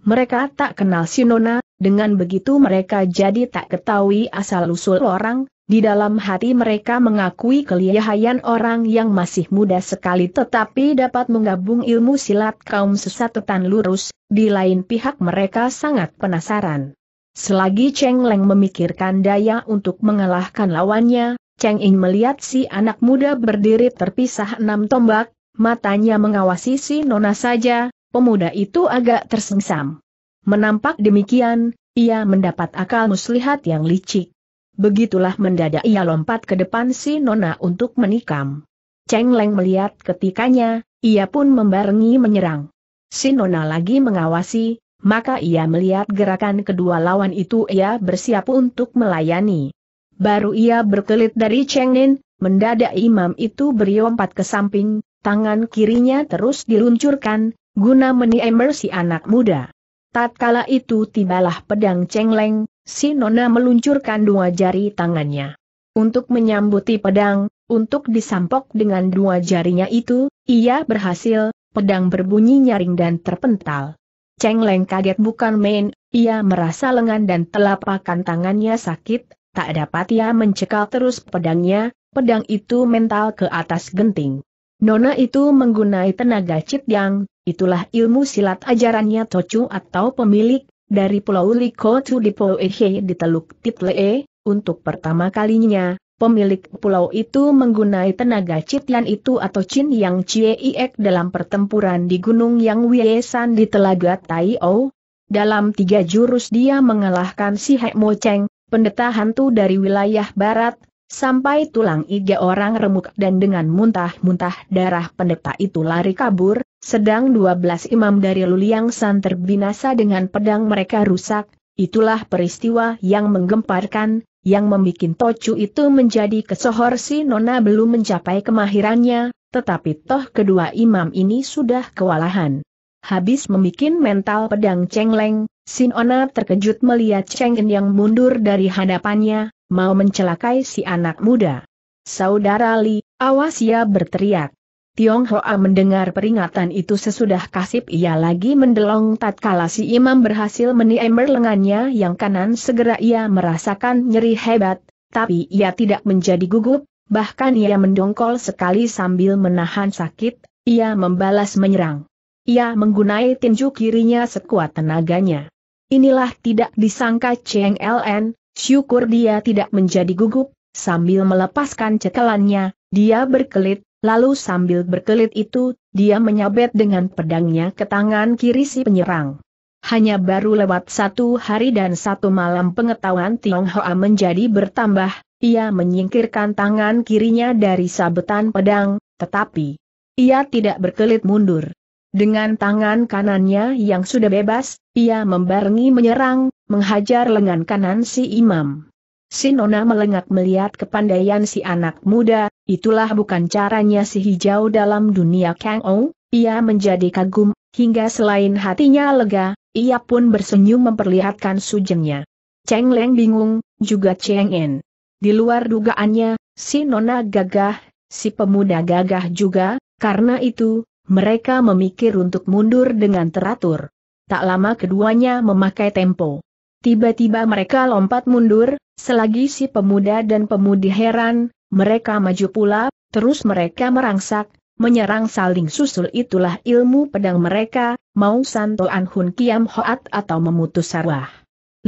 Mereka tak kenal si Nona, dengan begitu mereka jadi tak ketahui asal-usul orang, di dalam hati mereka mengakui kelihayan orang yang masih muda sekali tetapi dapat menggabung ilmu silat kaum sesatutan lurus, di lain pihak mereka sangat penasaran. Selagi Cheng Leng memikirkan daya untuk mengalahkan lawannya, Cheng Ying melihat si anak muda berdiri terpisah enam tombak, matanya mengawasi si Nona saja, pemuda itu agak tersengsam. Menampak demikian, ia mendapat akal muslihat yang licik. Begitulah mendadak ia lompat ke depan si Nona untuk menikam. Cheng Leng melihat ketikanya, ia pun membarengi menyerang. Si Nona lagi mengawasi, maka ia melihat gerakan kedua lawan itu ia bersiap untuk melayani. Baru ia berkelit dari Cheng Nin, mendadak imam itu beriompat ke samping, tangan kirinya terus diluncurkan, guna meniember si anak muda. Tatkala itu tibalah pedang cengleng, si nona meluncurkan dua jari tangannya. Untuk menyambuti pedang, untuk disampok dengan dua jarinya itu, ia berhasil, pedang berbunyi nyaring dan terpental. Cengleng kaget bukan main, ia merasa lengan dan telapakan tangannya sakit, tak dapat ia mencekal terus pedangnya, pedang itu mental ke atas genting. Nona itu menggunai tenaga Cip Yang, itulah ilmu silat ajarannya Tocu atau pemilik, dari Pulau Liko Tu di Poehe di Teluk Titlee, untuk pertama kalinya, pemilik pulau itu menggunai tenaga Cit yang itu atau Chin Yang Chie Iek dalam pertempuran di Gunung Yang Wiesan di Telaga Tai O. Dalam tiga jurus dia mengalahkan si Hek Mo Cheng, pendeta hantu dari wilayah barat, Sampai tulang iga orang remuk dan dengan muntah-muntah darah pendeta itu lari kabur, sedang 12 imam dari Luliang San terbinasa dengan pedang mereka rusak, itulah peristiwa yang menggemparkan, yang membuat Tocu itu menjadi kesohor si Nona belum mencapai kemahirannya, tetapi toh kedua imam ini sudah kewalahan. Habis membuat mental pedang cengleng, Sinona terkejut melihat Cheng En yang mundur dari hadapannya, mau mencelakai si anak muda. Saudara Li, awas ya berteriak. Tiong Hoa mendengar peringatan itu sesudah kasip ia lagi mendelong tatkala si imam berhasil meniember lengannya yang kanan segera ia merasakan nyeri hebat, tapi ia tidak menjadi gugup, bahkan ia mendongkol sekali sambil menahan sakit, ia membalas menyerang. Ia menggunai tinju kirinya sekuat tenaganya. Inilah tidak disangka Cheng LN, Syukur dia tidak menjadi gugup, sambil melepaskan cekelannya, dia berkelit, lalu sambil berkelit itu, dia menyabet dengan pedangnya ke tangan kiri si penyerang. Hanya baru lewat satu hari dan satu malam pengetahuan Tionghoa menjadi bertambah, ia menyingkirkan tangan kirinya dari sabetan pedang, tetapi ia tidak berkelit mundur. Dengan tangan kanannya yang sudah bebas, ia membarengi menyerang, menghajar lengan kanan si imam. Si Nona melengak melihat kepandaian si anak muda, itulah bukan caranya si hijau dalam dunia Kang Ou, ia menjadi kagum, hingga selain hatinya lega, ia pun bersenyum memperlihatkan sujengnya. Cheng Leng bingung, juga Cheng En. Di luar dugaannya, si Nona gagah, si pemuda gagah juga, karena itu, mereka memikir untuk mundur dengan teratur. Tak lama keduanya memakai tempo. Tiba-tiba mereka lompat mundur, selagi si pemuda dan pemudi heran, mereka maju pula, terus mereka merangsak, menyerang saling susul itulah ilmu pedang mereka, mau santo anhun kiam hoat atau memutus sarwah.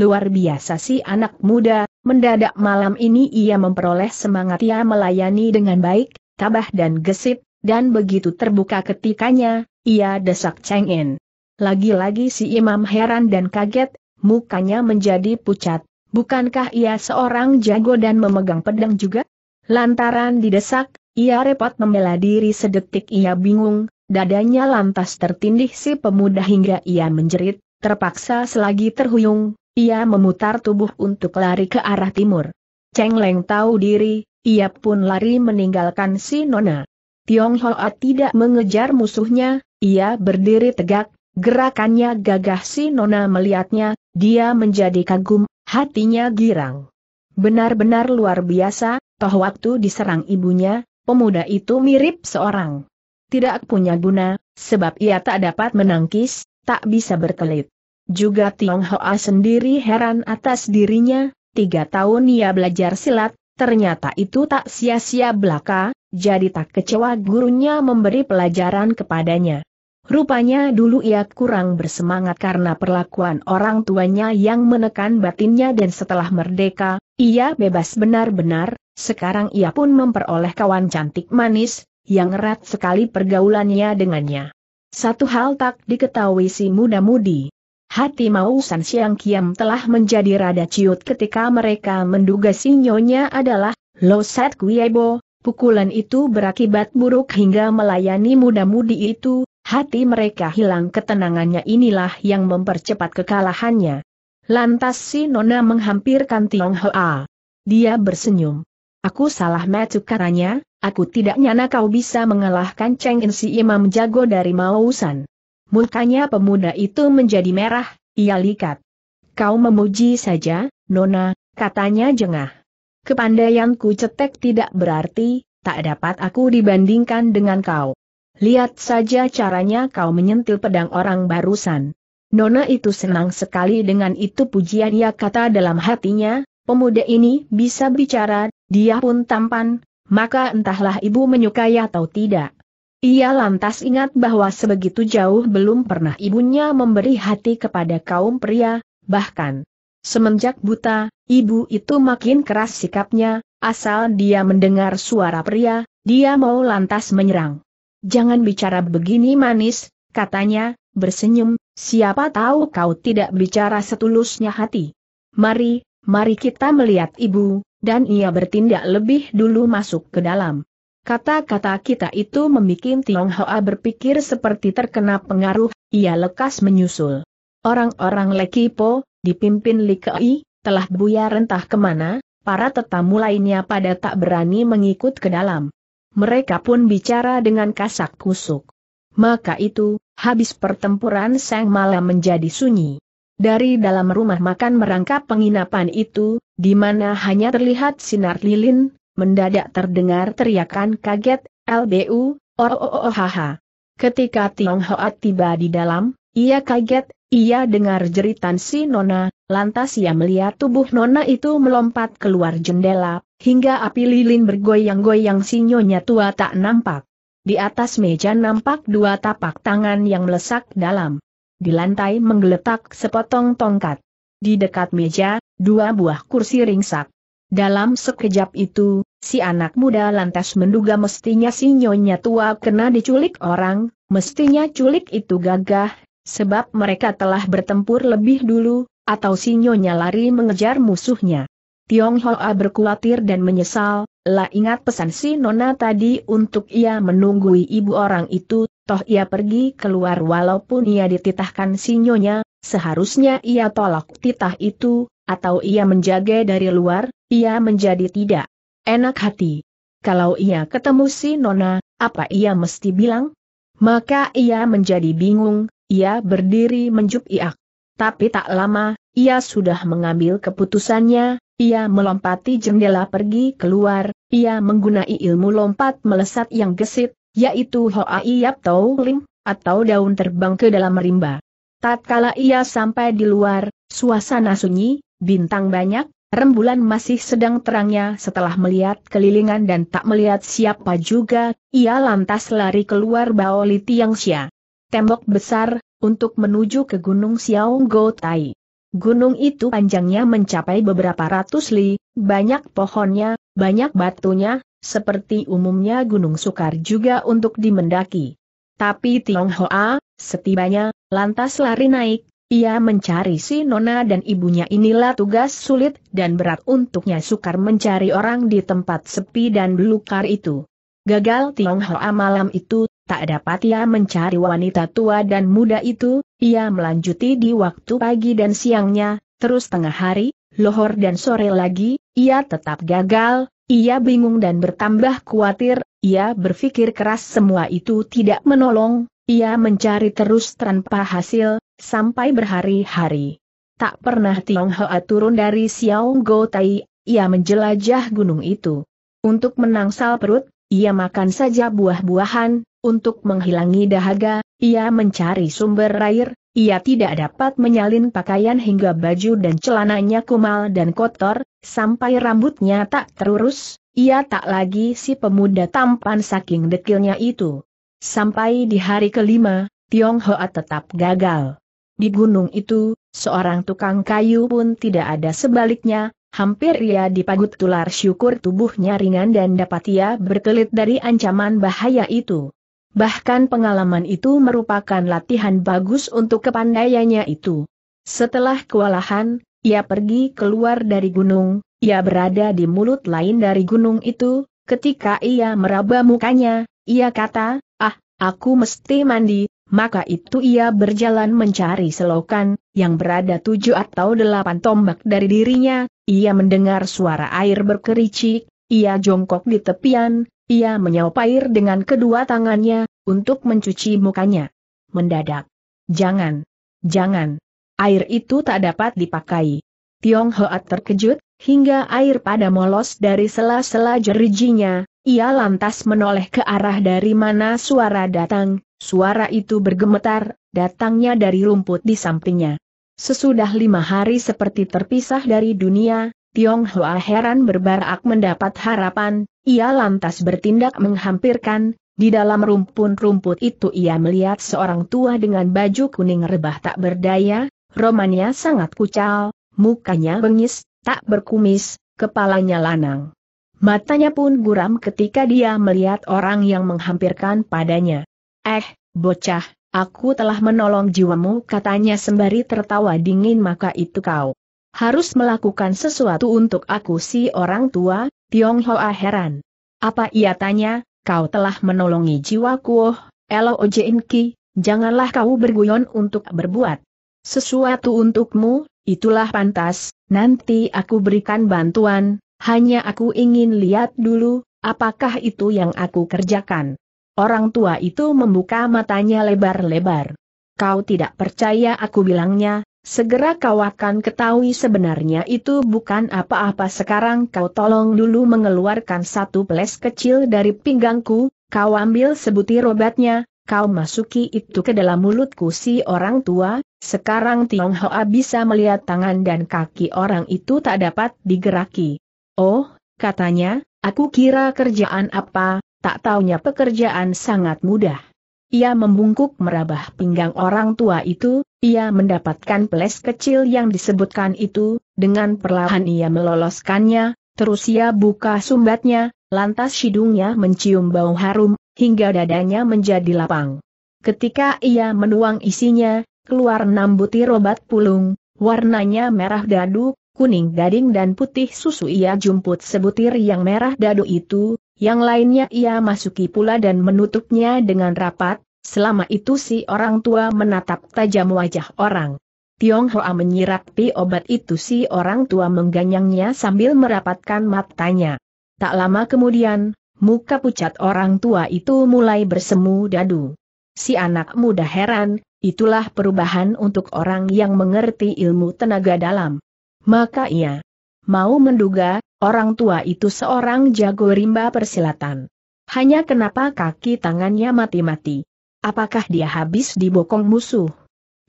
Luar biasa si anak muda, mendadak malam ini ia memperoleh semangat ia melayani dengan baik, tabah dan gesit, dan begitu terbuka ketikanya, ia desak cengin. Lagi-lagi si imam heran dan kaget, mukanya menjadi pucat. Bukankah ia seorang jago dan memegang pedang juga? Lantaran didesak, ia repot membela diri sedetik ia bingung, dadanya lantas tertindih si pemuda hingga ia menjerit, terpaksa selagi terhuyung, ia memutar tubuh untuk lari ke arah timur. Cheng Leng tahu diri, ia pun lari meninggalkan si Nona. Tiong Hoa tidak mengejar musuhnya, ia berdiri tegak, gerakannya gagah si Nona melihatnya, dia menjadi kagum, hatinya girang. Benar-benar luar biasa, toh waktu diserang ibunya, pemuda itu mirip seorang. Tidak punya guna, sebab ia tak dapat menangkis, tak bisa berkelit. Juga Tionghoa sendiri heran atas dirinya, tiga tahun ia belajar silat, ternyata itu tak sia-sia belaka, jadi tak kecewa gurunya memberi pelajaran kepadanya. Rupanya dulu ia kurang bersemangat karena perlakuan orang tuanya yang menekan batinnya dan setelah merdeka, ia bebas benar-benar, sekarang ia pun memperoleh kawan cantik manis, yang erat sekali pergaulannya dengannya. Satu hal tak diketahui si muda-mudi. Hati Mau San Siang Kiam telah menjadi rada ciut ketika mereka menduga si nyonya adalah Lo Set Kuyebo, pukulan itu berakibat buruk hingga melayani muda-mudi itu, hati mereka hilang ketenangannya inilah yang mempercepat kekalahannya. Lantas si Nona menghampirkan Tiong Hoa. Dia bersenyum. Aku salah metu karanya, aku tidak nyana kau bisa mengalahkan Cheng In si imam jago dari Mausan. Mukanya pemuda itu menjadi merah, ia likat. Kau memuji saja, Nona, katanya jengah. Kepandaianku cetek tidak berarti, tak dapat aku dibandingkan dengan kau. Lihat saja caranya kau menyentil pedang orang barusan. Nona itu senang sekali dengan itu pujian ia kata dalam hatinya, pemuda ini bisa bicara, dia pun tampan, maka entahlah ibu menyukai atau tidak. Ia lantas ingat bahwa sebegitu jauh belum pernah ibunya memberi hati kepada kaum pria, bahkan semenjak buta, ibu itu makin keras sikapnya, asal dia mendengar suara pria, dia mau lantas menyerang. Jangan bicara begini manis, katanya, bersenyum, siapa tahu kau tidak bicara setulusnya hati. Mari, mari kita melihat ibu, dan ia bertindak lebih dulu masuk ke dalam. Kata-kata kita itu membuat Tiong Hoa berpikir seperti terkena pengaruh, ia lekas menyusul. Orang-orang Lekipo, dipimpin Li Kei, telah buya rentah kemana, para tetamu lainnya pada tak berani mengikut ke dalam mereka pun bicara dengan kasak kusuk. Maka itu, habis pertempuran sang malam menjadi sunyi. Dari dalam rumah makan merangkap penginapan itu, di mana hanya terlihat sinar lilin, mendadak terdengar teriakan kaget, LBU, oh oh oh, oh ha. Ketika Tiong Hoat tiba di dalam, ia kaget, ia dengar jeritan si Nona, lantas ia melihat tubuh Nona itu melompat keluar jendela, Hingga api lilin bergoyang-goyang Sinyonya tua tak nampak. Di atas meja nampak dua tapak tangan yang melesak dalam. Di lantai menggeletak sepotong tongkat. Di dekat meja, dua buah kursi ringsak. Dalam sekejap itu, si anak muda lantas menduga mestinya si nyonya tua kena diculik orang, mestinya culik itu gagah, sebab mereka telah bertempur lebih dulu, atau si nyonya lari mengejar musuhnya. Tiong Hoa berkhawatir dan menyesal, lah ingat pesan si Nona tadi untuk ia menunggui ibu orang itu, toh ia pergi keluar walaupun ia dititahkan si Nyonya, seharusnya ia tolak titah itu, atau ia menjaga dari luar, ia menjadi tidak enak hati. Kalau ia ketemu si Nona, apa ia mesti bilang? Maka ia menjadi bingung, ia berdiri iak. Tapi tak lama, ia sudah mengambil keputusannya, ia melompati jendela pergi keluar, ia menggunai ilmu lompat melesat yang gesit, yaitu hoa Iyap Tau Ling, atau daun terbang ke dalam rimba. Tatkala ia sampai di luar, suasana sunyi, bintang banyak, rembulan masih sedang terangnya setelah melihat kelilingan dan tak melihat siapa juga, ia lantas lari keluar Baoli Xia. Tembok besar, untuk menuju ke Gunung Xiaonggo Tai. Gunung itu panjangnya mencapai beberapa ratus li, banyak pohonnya, banyak batunya, seperti umumnya Gunung Sukar juga untuk dimendaki. Tapi Tiong Hoa, setibanya, lantas lari naik, ia mencari si Nona dan ibunya inilah tugas sulit dan berat untuknya sukar mencari orang di tempat sepi dan belukar itu. Gagal Tiong Hoa malam itu, Tak dapat ia mencari wanita tua dan muda itu, ia melanjuti di waktu pagi dan siangnya, terus tengah hari, lohor dan sore lagi, ia tetap gagal, ia bingung dan bertambah khawatir, ia berpikir keras semua itu tidak menolong, ia mencari terus tanpa hasil, sampai berhari-hari. Tak pernah Tionghoa turun dari Xiaonggo Tai, ia menjelajah gunung itu. Untuk menangsal perut, ia makan saja buah-buahan, untuk menghilangi dahaga, ia mencari sumber air, ia tidak dapat menyalin pakaian hingga baju dan celananya kumal dan kotor, sampai rambutnya tak terurus, ia tak lagi si pemuda tampan saking dekilnya itu. Sampai di hari kelima, Tiong Hoa tetap gagal. Di gunung itu, seorang tukang kayu pun tidak ada sebaliknya, hampir ia dipagut tular syukur tubuhnya ringan dan dapat ia berkelit dari ancaman bahaya itu. Bahkan pengalaman itu merupakan latihan bagus untuk kepandaiannya itu. Setelah kewalahan, ia pergi keluar dari gunung, ia berada di mulut lain dari gunung itu, ketika ia meraba mukanya, ia kata, ah, aku mesti mandi, maka itu ia berjalan mencari selokan, yang berada tujuh atau delapan tombak dari dirinya, ia mendengar suara air berkericik, ia jongkok di tepian, ia menyaup air dengan kedua tangannya, untuk mencuci mukanya. Mendadak. Jangan. Jangan. Air itu tak dapat dipakai. Tiong Hoa terkejut, hingga air pada molos dari sela-sela jerijinya, ia lantas menoleh ke arah dari mana suara datang, suara itu bergemetar, datangnya dari rumput di sampingnya. Sesudah lima hari seperti terpisah dari dunia, Tiong Hoa heran berbarak mendapat harapan, ia lantas bertindak menghampirkan, di dalam rumpun-rumput itu ia melihat seorang tua dengan baju kuning rebah tak berdaya, romannya sangat kucal, mukanya bengis, tak berkumis, kepalanya lanang. Matanya pun guram ketika dia melihat orang yang menghampirkan padanya. Eh, bocah, aku telah menolong jiwamu katanya sembari tertawa dingin maka itu kau harus melakukan sesuatu untuk aku si orang tua, Tiong Hoa heran. Apa ia tanya, kau telah menolongi jiwaku oh, Elo Ki, janganlah kau berguyon untuk berbuat sesuatu untukmu, itulah pantas, nanti aku berikan bantuan, hanya aku ingin lihat dulu, apakah itu yang aku kerjakan. Orang tua itu membuka matanya lebar-lebar. Kau tidak percaya aku bilangnya, Segera kau akan ketahui sebenarnya itu bukan apa-apa sekarang kau tolong dulu mengeluarkan satu peles kecil dari pinggangku, kau ambil sebutir obatnya, kau masuki itu ke dalam mulutku si orang tua, sekarang Tionghoa bisa melihat tangan dan kaki orang itu tak dapat digeraki. Oh, katanya, aku kira kerjaan apa, tak taunya pekerjaan sangat mudah. Ia membungkuk merabah pinggang orang tua itu, ia mendapatkan peles kecil yang disebutkan itu, dengan perlahan ia meloloskannya, terus ia buka sumbatnya, lantas hidungnya mencium bau harum, hingga dadanya menjadi lapang. Ketika ia menuang isinya, keluar enam butir obat pulung, warnanya merah dadu, kuning gading dan putih susu ia jumput sebutir yang merah dadu itu, yang lainnya ia masuki pula dan menutupnya dengan rapat, selama itu si orang tua menatap tajam wajah orang. Tiong Hoa menyirapi obat itu si orang tua mengganyangnya sambil merapatkan matanya. Tak lama kemudian, muka pucat orang tua itu mulai bersemu dadu. Si anak muda heran, itulah perubahan untuk orang yang mengerti ilmu tenaga dalam. Maka ia mau menduga, orang tua itu seorang jago rimba persilatan. Hanya kenapa kaki tangannya mati-mati? Apakah dia habis dibokong musuh?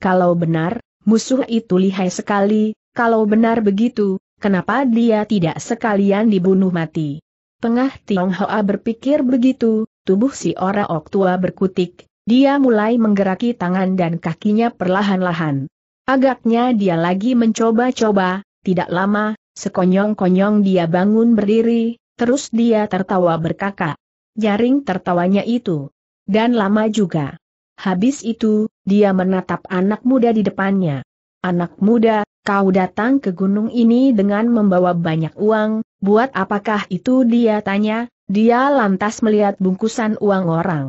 Kalau benar, musuh itu lihai sekali, kalau benar begitu, kenapa dia tidak sekalian dibunuh mati? Pengah Hoa berpikir begitu, tubuh si Ora Ok tua berkutik, dia mulai menggeraki tangan dan kakinya perlahan-lahan. Agaknya dia lagi mencoba-coba, tidak lama, Sekonyong-konyong dia bangun berdiri, terus dia tertawa berkakak. Jaring tertawanya itu. Dan lama juga. Habis itu, dia menatap anak muda di depannya. Anak muda, kau datang ke gunung ini dengan membawa banyak uang, buat apakah itu dia tanya, dia lantas melihat bungkusan uang orang.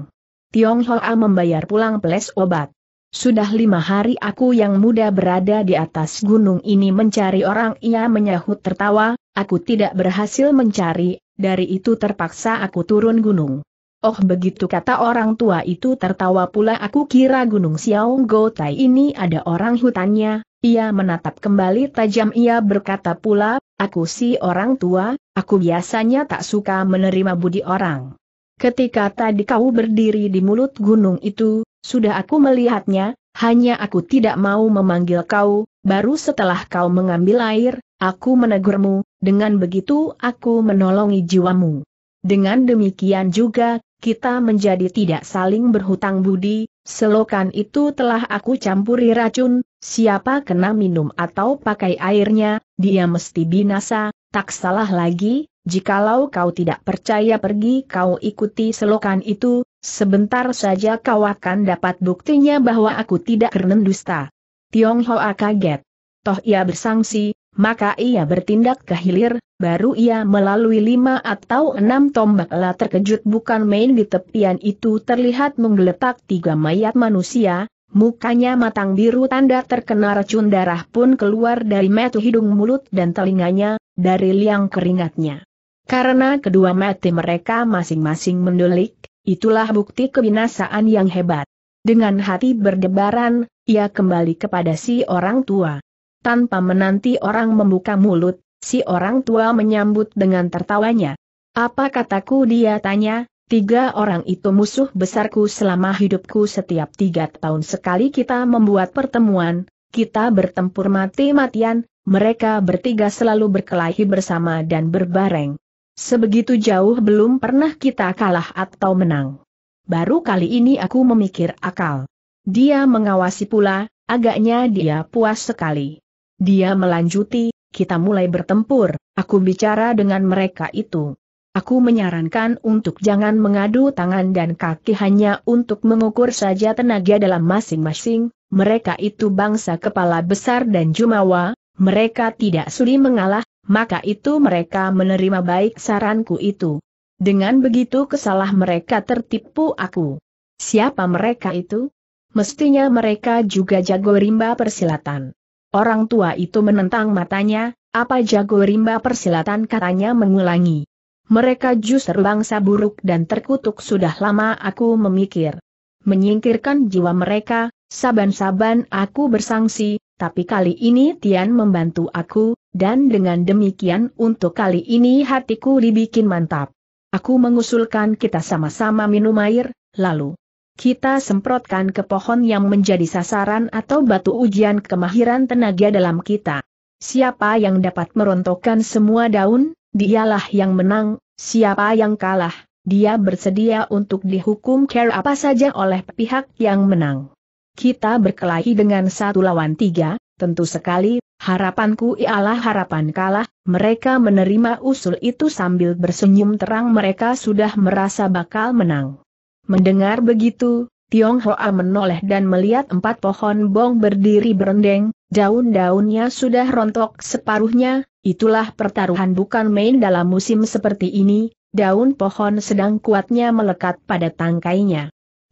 tionghoa membayar pulang peles obat. Sudah lima hari aku yang muda berada di atas gunung ini mencari orang ia menyahut tertawa, aku tidak berhasil mencari, dari itu terpaksa aku turun gunung. Oh begitu kata orang tua itu tertawa pula aku kira gunung Xiaong Gotai ini ada orang hutannya, ia menatap kembali tajam ia berkata pula, aku si orang tua, aku biasanya tak suka menerima budi orang. Ketika tadi kau berdiri di mulut gunung itu, sudah aku melihatnya, hanya aku tidak mau memanggil kau, baru setelah kau mengambil air, aku menegurmu, dengan begitu aku menolongi jiwamu. Dengan demikian juga, kita menjadi tidak saling berhutang budi, selokan itu telah aku campuri racun, siapa kena minum atau pakai airnya, dia mesti binasa, tak salah lagi, Jikalau kau tidak percaya pergi kau ikuti selokan itu, sebentar saja kau akan dapat buktinya bahwa aku tidak keren dusta. Tiong Hoa kaget. Toh ia bersangsi, maka ia bertindak ke hilir, baru ia melalui lima atau enam tombak lah terkejut bukan main di tepian itu terlihat menggeletak tiga mayat manusia, mukanya matang biru tanda terkena racun darah pun keluar dari metu hidung mulut dan telinganya, dari liang keringatnya. Karena kedua mati mereka masing-masing mendulik, itulah bukti kebinasaan yang hebat. Dengan hati berdebaran, ia kembali kepada si orang tua. Tanpa menanti orang membuka mulut, si orang tua menyambut dengan tertawanya. Apa kataku dia tanya, tiga orang itu musuh besarku selama hidupku setiap tiga tahun sekali kita membuat pertemuan, kita bertempur mati-matian, mereka bertiga selalu berkelahi bersama dan berbareng. Sebegitu jauh belum pernah kita kalah atau menang. Baru kali ini aku memikir akal. Dia mengawasi pula, agaknya dia puas sekali. Dia melanjuti, kita mulai bertempur, aku bicara dengan mereka itu. Aku menyarankan untuk jangan mengadu tangan dan kaki hanya untuk mengukur saja tenaga dalam masing-masing, mereka itu bangsa kepala besar dan jumawa, mereka tidak sudi mengalah, maka itu mereka menerima baik saranku itu. Dengan begitu kesalah mereka tertipu aku. Siapa mereka itu? Mestinya mereka juga jago rimba persilatan. Orang tua itu menentang matanya, apa jago rimba persilatan katanya mengulangi. Mereka justru bangsa buruk dan terkutuk sudah lama aku memikir. Menyingkirkan jiwa mereka, saban-saban aku bersangsi, tapi kali ini Tian membantu aku, dan dengan demikian untuk kali ini hatiku dibikin mantap. Aku mengusulkan kita sama-sama minum air, lalu kita semprotkan ke pohon yang menjadi sasaran atau batu ujian kemahiran tenaga dalam kita. Siapa yang dapat merontokkan semua daun, dialah yang menang, siapa yang kalah, dia bersedia untuk dihukum care apa saja oleh pihak yang menang. Kita berkelahi dengan satu lawan tiga, tentu sekali, Harapanku ialah harapan kalah, mereka menerima usul itu sambil bersenyum terang mereka sudah merasa bakal menang. Mendengar begitu, Tiong Hoa menoleh dan melihat empat pohon bong berdiri berendeng, daun-daunnya sudah rontok separuhnya, itulah pertaruhan bukan main dalam musim seperti ini, daun pohon sedang kuatnya melekat pada tangkainya.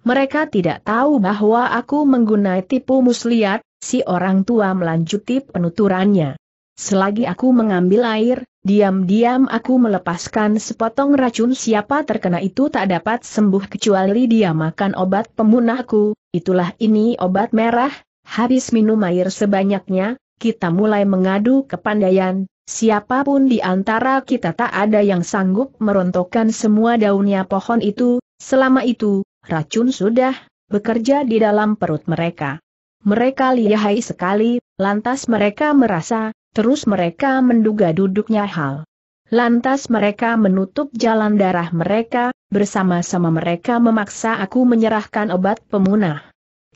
Mereka tidak tahu bahwa aku menggunai tipu muslihat, si orang tua melanjuti penuturannya. Selagi aku mengambil air, diam-diam aku melepaskan sepotong racun siapa terkena itu tak dapat sembuh kecuali dia makan obat pemunahku, itulah ini obat merah, habis minum air sebanyaknya, kita mulai mengadu ke kepandaian, siapapun di antara kita tak ada yang sanggup merontokkan semua daunnya pohon itu, selama itu, racun sudah bekerja di dalam perut mereka. Mereka lihai sekali, lantas mereka merasa, terus mereka menduga duduknya hal. Lantas mereka menutup jalan darah mereka, bersama-sama mereka memaksa aku menyerahkan obat pemunah.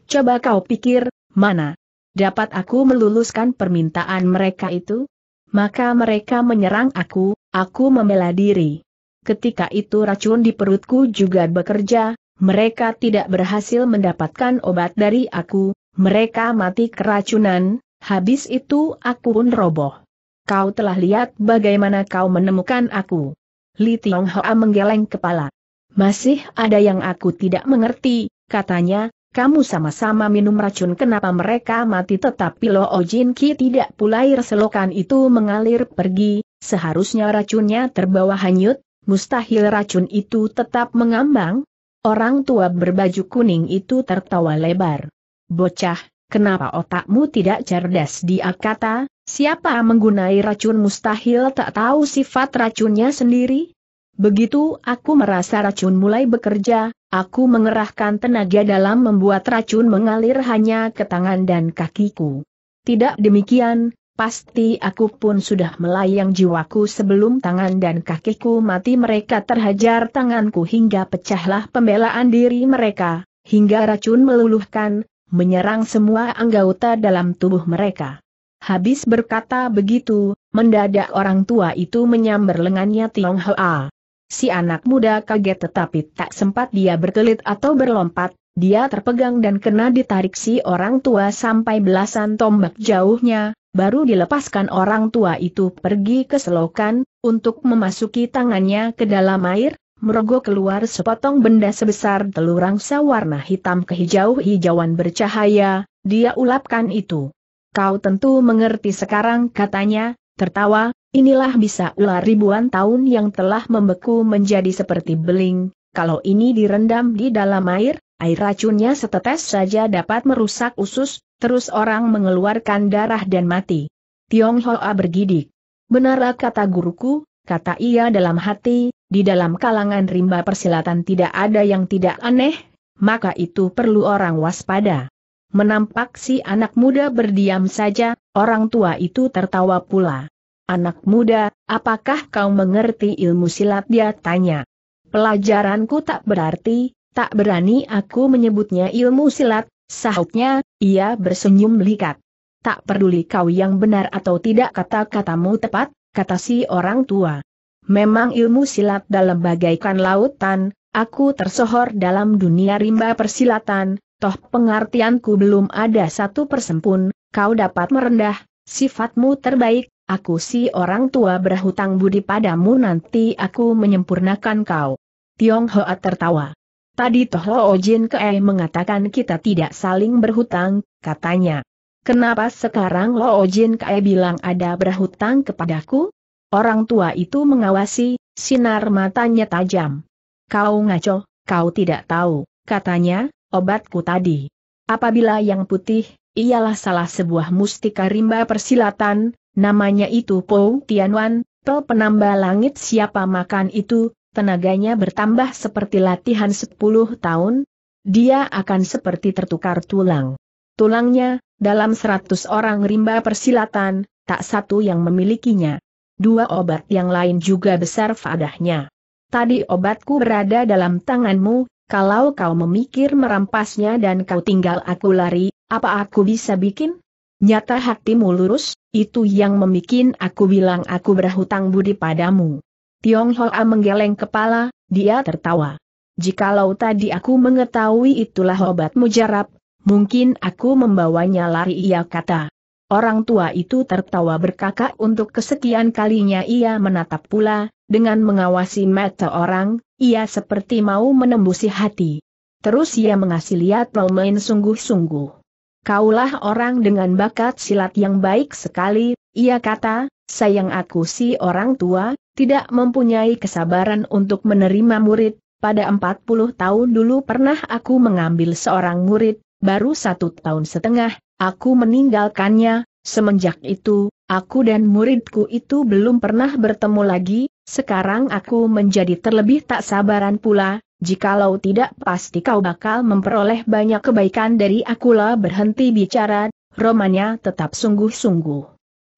Coba kau pikir, mana? Dapat aku meluluskan permintaan mereka itu? Maka mereka menyerang aku, aku membela diri. Ketika itu racun di perutku juga bekerja, mereka tidak berhasil mendapatkan obat dari aku, mereka mati keracunan, habis itu aku pun roboh. Kau telah lihat bagaimana kau menemukan aku. Li Tiong Hoa menggeleng kepala. Masih ada yang aku tidak mengerti, katanya, kamu sama-sama minum racun kenapa mereka mati tetapi Lo Ojin Ki tidak pulai selokan itu mengalir pergi, seharusnya racunnya terbawa hanyut, mustahil racun itu tetap mengambang, Orang tua berbaju kuning itu tertawa lebar. Bocah, kenapa otakmu tidak cerdas dia kata, siapa menggunai racun mustahil tak tahu sifat racunnya sendiri? Begitu aku merasa racun mulai bekerja, aku mengerahkan tenaga dalam membuat racun mengalir hanya ke tangan dan kakiku. Tidak demikian, pasti aku pun sudah melayang jiwaku sebelum tangan dan kakiku mati mereka terhajar tanganku hingga pecahlah pembelaan diri mereka, hingga racun meluluhkan, menyerang semua anggota dalam tubuh mereka. Habis berkata begitu, mendadak orang tua itu menyambar lengannya Hoa. Si anak muda kaget tetapi tak sempat dia berkelit atau berlompat, dia terpegang dan kena ditarik si orang tua sampai belasan tombak jauhnya, baru dilepaskan orang tua itu pergi ke selokan, untuk memasuki tangannya ke dalam air, merogoh keluar sepotong benda sebesar telur rangsa warna hitam kehijau-hijauan bercahaya, dia ulapkan itu. Kau tentu mengerti sekarang katanya, tertawa, inilah bisa ular ribuan tahun yang telah membeku menjadi seperti beling, kalau ini direndam di dalam air, air racunnya setetes saja dapat merusak usus, terus orang mengeluarkan darah dan mati. Tiong Hoa bergidik. Benarlah kata guruku, kata ia dalam hati, di dalam kalangan rimba persilatan tidak ada yang tidak aneh, maka itu perlu orang waspada. Menampak si anak muda berdiam saja, orang tua itu tertawa pula. Anak muda, apakah kau mengerti ilmu silat dia tanya. Pelajaranku tak berarti, Tak berani aku menyebutnya ilmu silat, sahutnya, ia bersenyum likat. Tak peduli kau yang benar atau tidak kata-katamu tepat, kata si orang tua. Memang ilmu silat dalam bagaikan lautan, aku tersohor dalam dunia rimba persilatan, toh pengertianku belum ada satu persempun, kau dapat merendah, sifatmu terbaik, aku si orang tua berhutang budi padamu nanti aku menyempurnakan kau. Tionghoa tertawa. Tadi Toh Lo Jin Ke mengatakan kita tidak saling berhutang, katanya. Kenapa sekarang Lo Jin Ke bilang ada berhutang kepadaku? Orang tua itu mengawasi, sinar matanya tajam. Kau ngaco, kau tidak tahu, katanya, obatku tadi. Apabila yang putih, ialah salah sebuah mustika rimba persilatan, namanya itu Po Tianwan, pel penambah langit siapa makan itu, tenaganya bertambah seperti latihan 10 tahun, dia akan seperti tertukar tulang. Tulangnya, dalam 100 orang rimba persilatan, tak satu yang memilikinya. Dua obat yang lain juga besar fadahnya. Tadi obatku berada dalam tanganmu, kalau kau memikir merampasnya dan kau tinggal aku lari, apa aku bisa bikin? Nyata hatimu lurus, itu yang memikin aku bilang aku berhutang budi padamu. Tiong Hoa menggeleng kepala, dia tertawa. Jikalau tadi aku mengetahui itulah obat mujarab, mungkin aku membawanya lari ia kata. Orang tua itu tertawa berkakak untuk kesekian kalinya ia menatap pula, dengan mengawasi mata orang, ia seperti mau menembusi hati. Terus ia mengasih lihat main sungguh-sungguh. Kaulah orang dengan bakat silat yang baik sekali, ia kata, sayang aku si orang tua, tidak mempunyai kesabaran untuk menerima murid, pada 40 tahun dulu pernah aku mengambil seorang murid, baru satu tahun setengah, aku meninggalkannya, semenjak itu, aku dan muridku itu belum pernah bertemu lagi, sekarang aku menjadi terlebih tak sabaran pula, jikalau tidak pasti kau bakal memperoleh banyak kebaikan dari akulah berhenti bicara, romanya tetap sungguh-sungguh.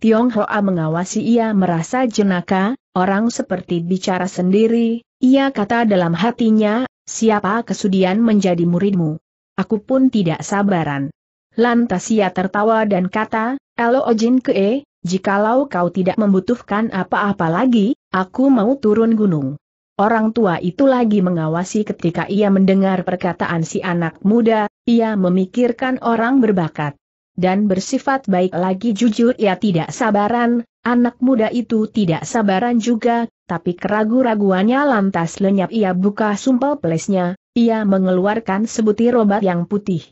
Tiong Hoa mengawasi ia merasa jenaka, orang seperti bicara sendiri, ia kata dalam hatinya, siapa kesudian menjadi muridmu? Aku pun tidak sabaran. Lantas ia tertawa dan kata, Elo Ojin Kee, jikalau kau tidak membutuhkan apa-apa lagi, aku mau turun gunung. Orang tua itu lagi mengawasi ketika ia mendengar perkataan si anak muda, ia memikirkan orang berbakat dan bersifat baik lagi jujur ia tidak sabaran, anak muda itu tidak sabaran juga, tapi keragu-raguannya lantas lenyap ia buka sumpel pelesnya, ia mengeluarkan sebutir obat yang putih.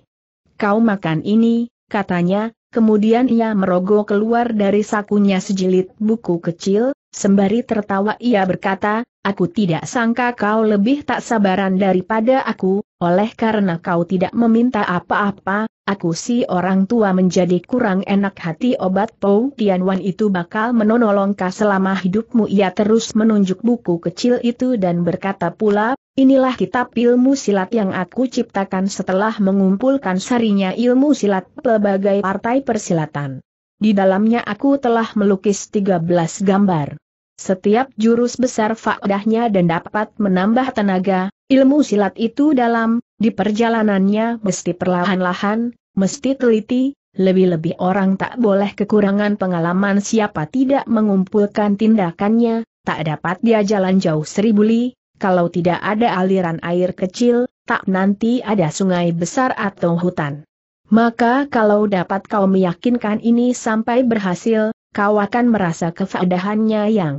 Kau makan ini, katanya, kemudian ia merogoh keluar dari sakunya sejilid buku kecil, sembari tertawa ia berkata, aku tidak sangka kau lebih tak sabaran daripada aku, oleh karena kau tidak meminta apa-apa, aku si orang tua menjadi kurang enak hati obat Pou Tianwan itu bakal menolong kau selama hidupmu. Ia terus menunjuk buku kecil itu dan berkata pula, inilah kitab ilmu silat yang aku ciptakan setelah mengumpulkan sarinya ilmu silat pelbagai partai persilatan. Di dalamnya aku telah melukis 13 gambar. Setiap jurus besar faedahnya dan dapat menambah tenaga, Ilmu silat itu dalam, di perjalanannya mesti perlahan-lahan, mesti teliti, lebih-lebih orang tak boleh kekurangan pengalaman siapa tidak mengumpulkan tindakannya, tak dapat dia jalan jauh seribu li, kalau tidak ada aliran air kecil, tak nanti ada sungai besar atau hutan. Maka kalau dapat kau meyakinkan ini sampai berhasil, kau akan merasa kefadahannya yang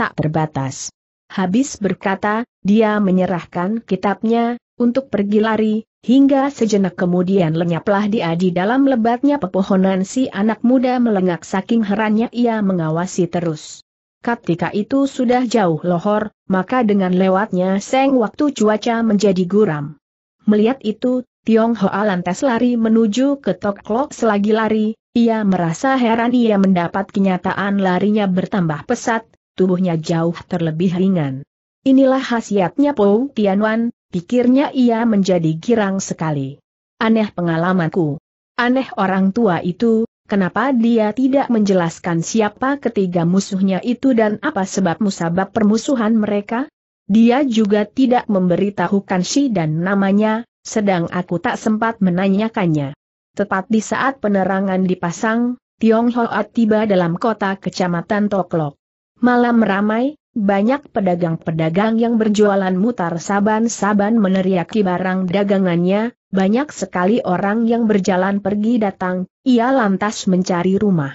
tak terbatas. Habis berkata, dia menyerahkan kitabnya, untuk pergi lari, hingga sejenak kemudian lenyaplah dia di dalam lebatnya pepohonan si anak muda melengak saking herannya ia mengawasi terus. Ketika itu sudah jauh lohor, maka dengan lewatnya seng waktu cuaca menjadi guram. Melihat itu, Tiong Hoa lantas lari menuju ke Tok selagi lari, ia merasa heran ia mendapat kenyataan larinya bertambah pesat, tubuhnya jauh terlebih ringan. Inilah khasiatnya Po Tianwan, pikirnya ia menjadi girang sekali. Aneh pengalamanku. Aneh orang tua itu, kenapa dia tidak menjelaskan siapa ketiga musuhnya itu dan apa sebab musabab permusuhan mereka? Dia juga tidak memberitahukan si dan namanya, sedang aku tak sempat menanyakannya. Tepat di saat penerangan dipasang, Tiong Hoat tiba dalam kota kecamatan Toklok. Malam ramai, banyak pedagang-pedagang yang berjualan mutar saban-saban meneriaki barang dagangannya, banyak sekali orang yang berjalan pergi datang, ia lantas mencari rumah.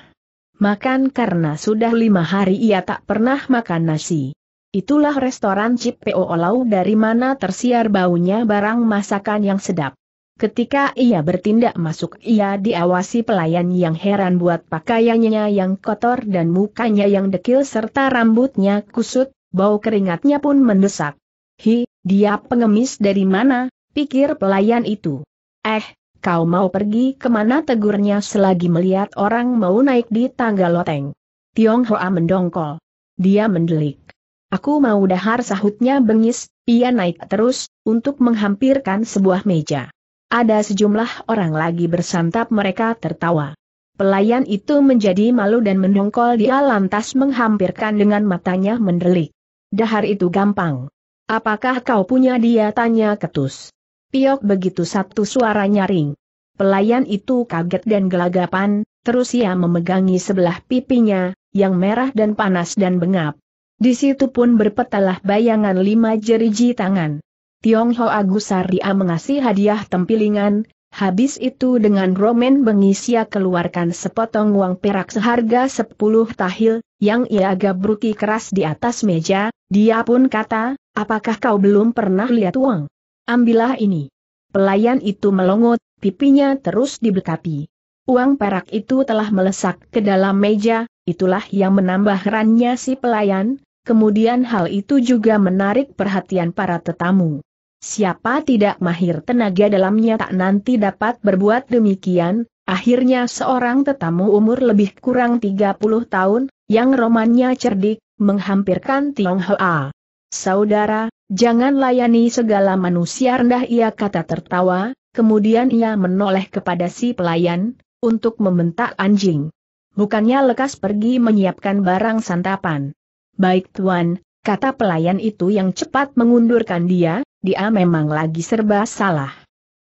Makan karena sudah lima hari ia tak pernah makan nasi. Itulah restoran Cipeo Olau dari mana tersiar baunya barang masakan yang sedap. Ketika ia bertindak masuk ia diawasi pelayan yang heran buat pakaiannya yang kotor dan mukanya yang dekil serta rambutnya kusut, bau keringatnya pun mendesak. Hi, dia pengemis dari mana, pikir pelayan itu. Eh, kau mau pergi kemana tegurnya selagi melihat orang mau naik di tangga loteng. Tiong Hoa mendongkol. Dia mendelik. Aku mau dahar sahutnya bengis, ia naik terus, untuk menghampirkan sebuah meja. Ada sejumlah orang lagi bersantap mereka tertawa. Pelayan itu menjadi malu dan mendongkol dia lantas menghampirkan dengan matanya mendelik. Dahar itu gampang. Apakah kau punya dia tanya ketus. Piok begitu satu suara nyaring. Pelayan itu kaget dan gelagapan, terus ia memegangi sebelah pipinya, yang merah dan panas dan bengap. Di situ pun berpetalah bayangan lima jeriji tangan. Tiong Ho Tionghoa dia mengasih hadiah tempilingan, habis itu dengan Roman Bengisia keluarkan sepotong uang perak seharga 10 tahil, yang ia agak gabruki keras di atas meja, dia pun kata, apakah kau belum pernah lihat uang? Ambillah ini. Pelayan itu melongot, pipinya terus dibekapi. Uang perak itu telah melesak ke dalam meja, itulah yang menambah herannya si pelayan, kemudian hal itu juga menarik perhatian para tetamu. Siapa tidak mahir tenaga dalamnya tak nanti dapat berbuat demikian, akhirnya seorang tetamu umur lebih kurang 30 tahun, yang romannya cerdik, menghampirkan Tionghoa. Saudara, jangan layani segala manusia rendah ia kata tertawa, kemudian ia menoleh kepada si pelayan, untuk membentak anjing. Bukannya lekas pergi menyiapkan barang santapan. Baik tuan, kata pelayan itu yang cepat mengundurkan dia, dia memang lagi serba salah.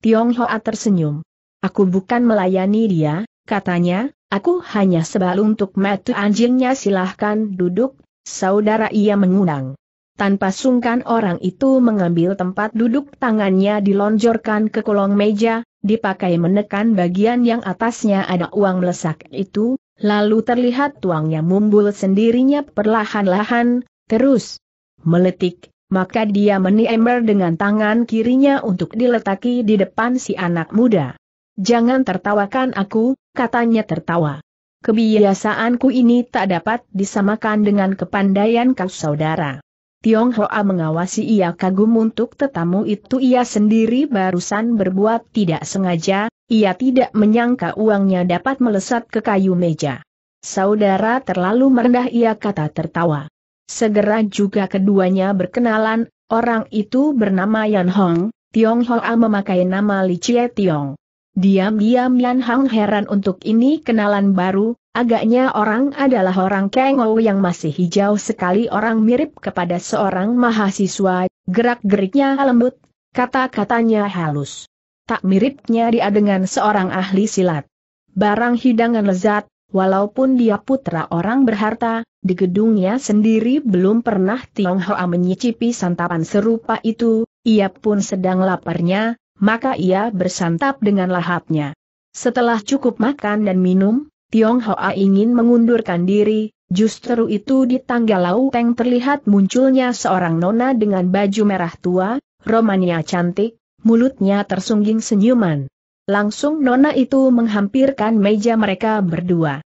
Tiong Hoa tersenyum. Aku bukan melayani dia, katanya, aku hanya sebal untuk metu anjingnya silahkan duduk, saudara ia mengundang. Tanpa sungkan orang itu mengambil tempat duduk tangannya dilonjorkan ke kolong meja, dipakai menekan bagian yang atasnya ada uang melesak itu, lalu terlihat tuangnya mumbul sendirinya perlahan-lahan, terus meletik, maka dia ember dengan tangan kirinya untuk diletaki di depan si anak muda. Jangan tertawakan aku, katanya tertawa. Kebiasaanku ini tak dapat disamakan dengan kepandaian kau saudara. Hoa mengawasi ia kagum untuk tetamu itu ia sendiri barusan berbuat tidak sengaja, ia tidak menyangka uangnya dapat melesat ke kayu meja. Saudara terlalu merendah ia kata tertawa. Segera juga keduanya berkenalan, orang itu bernama Yan Hong, Tiong Hoa memakai nama Li Chie Tiong. Diam-diam Yan Hong heran untuk ini kenalan baru, agaknya orang adalah orang Kengou yang masih hijau sekali orang mirip kepada seorang mahasiswa, gerak-geriknya lembut, kata-katanya halus. Tak miripnya dia dengan seorang ahli silat. Barang hidangan lezat, Walaupun dia putra orang berharta, di gedungnya sendiri belum pernah Tionghoa menyicipi santapan serupa itu, ia pun sedang laparnya, maka ia bersantap dengan lahapnya. Setelah cukup makan dan minum, Tionghoa ingin mengundurkan diri, justru itu di tangga lauteng terlihat munculnya seorang nona dengan baju merah tua, romania cantik, mulutnya tersungging senyuman. Langsung nona itu menghampirkan meja mereka berdua.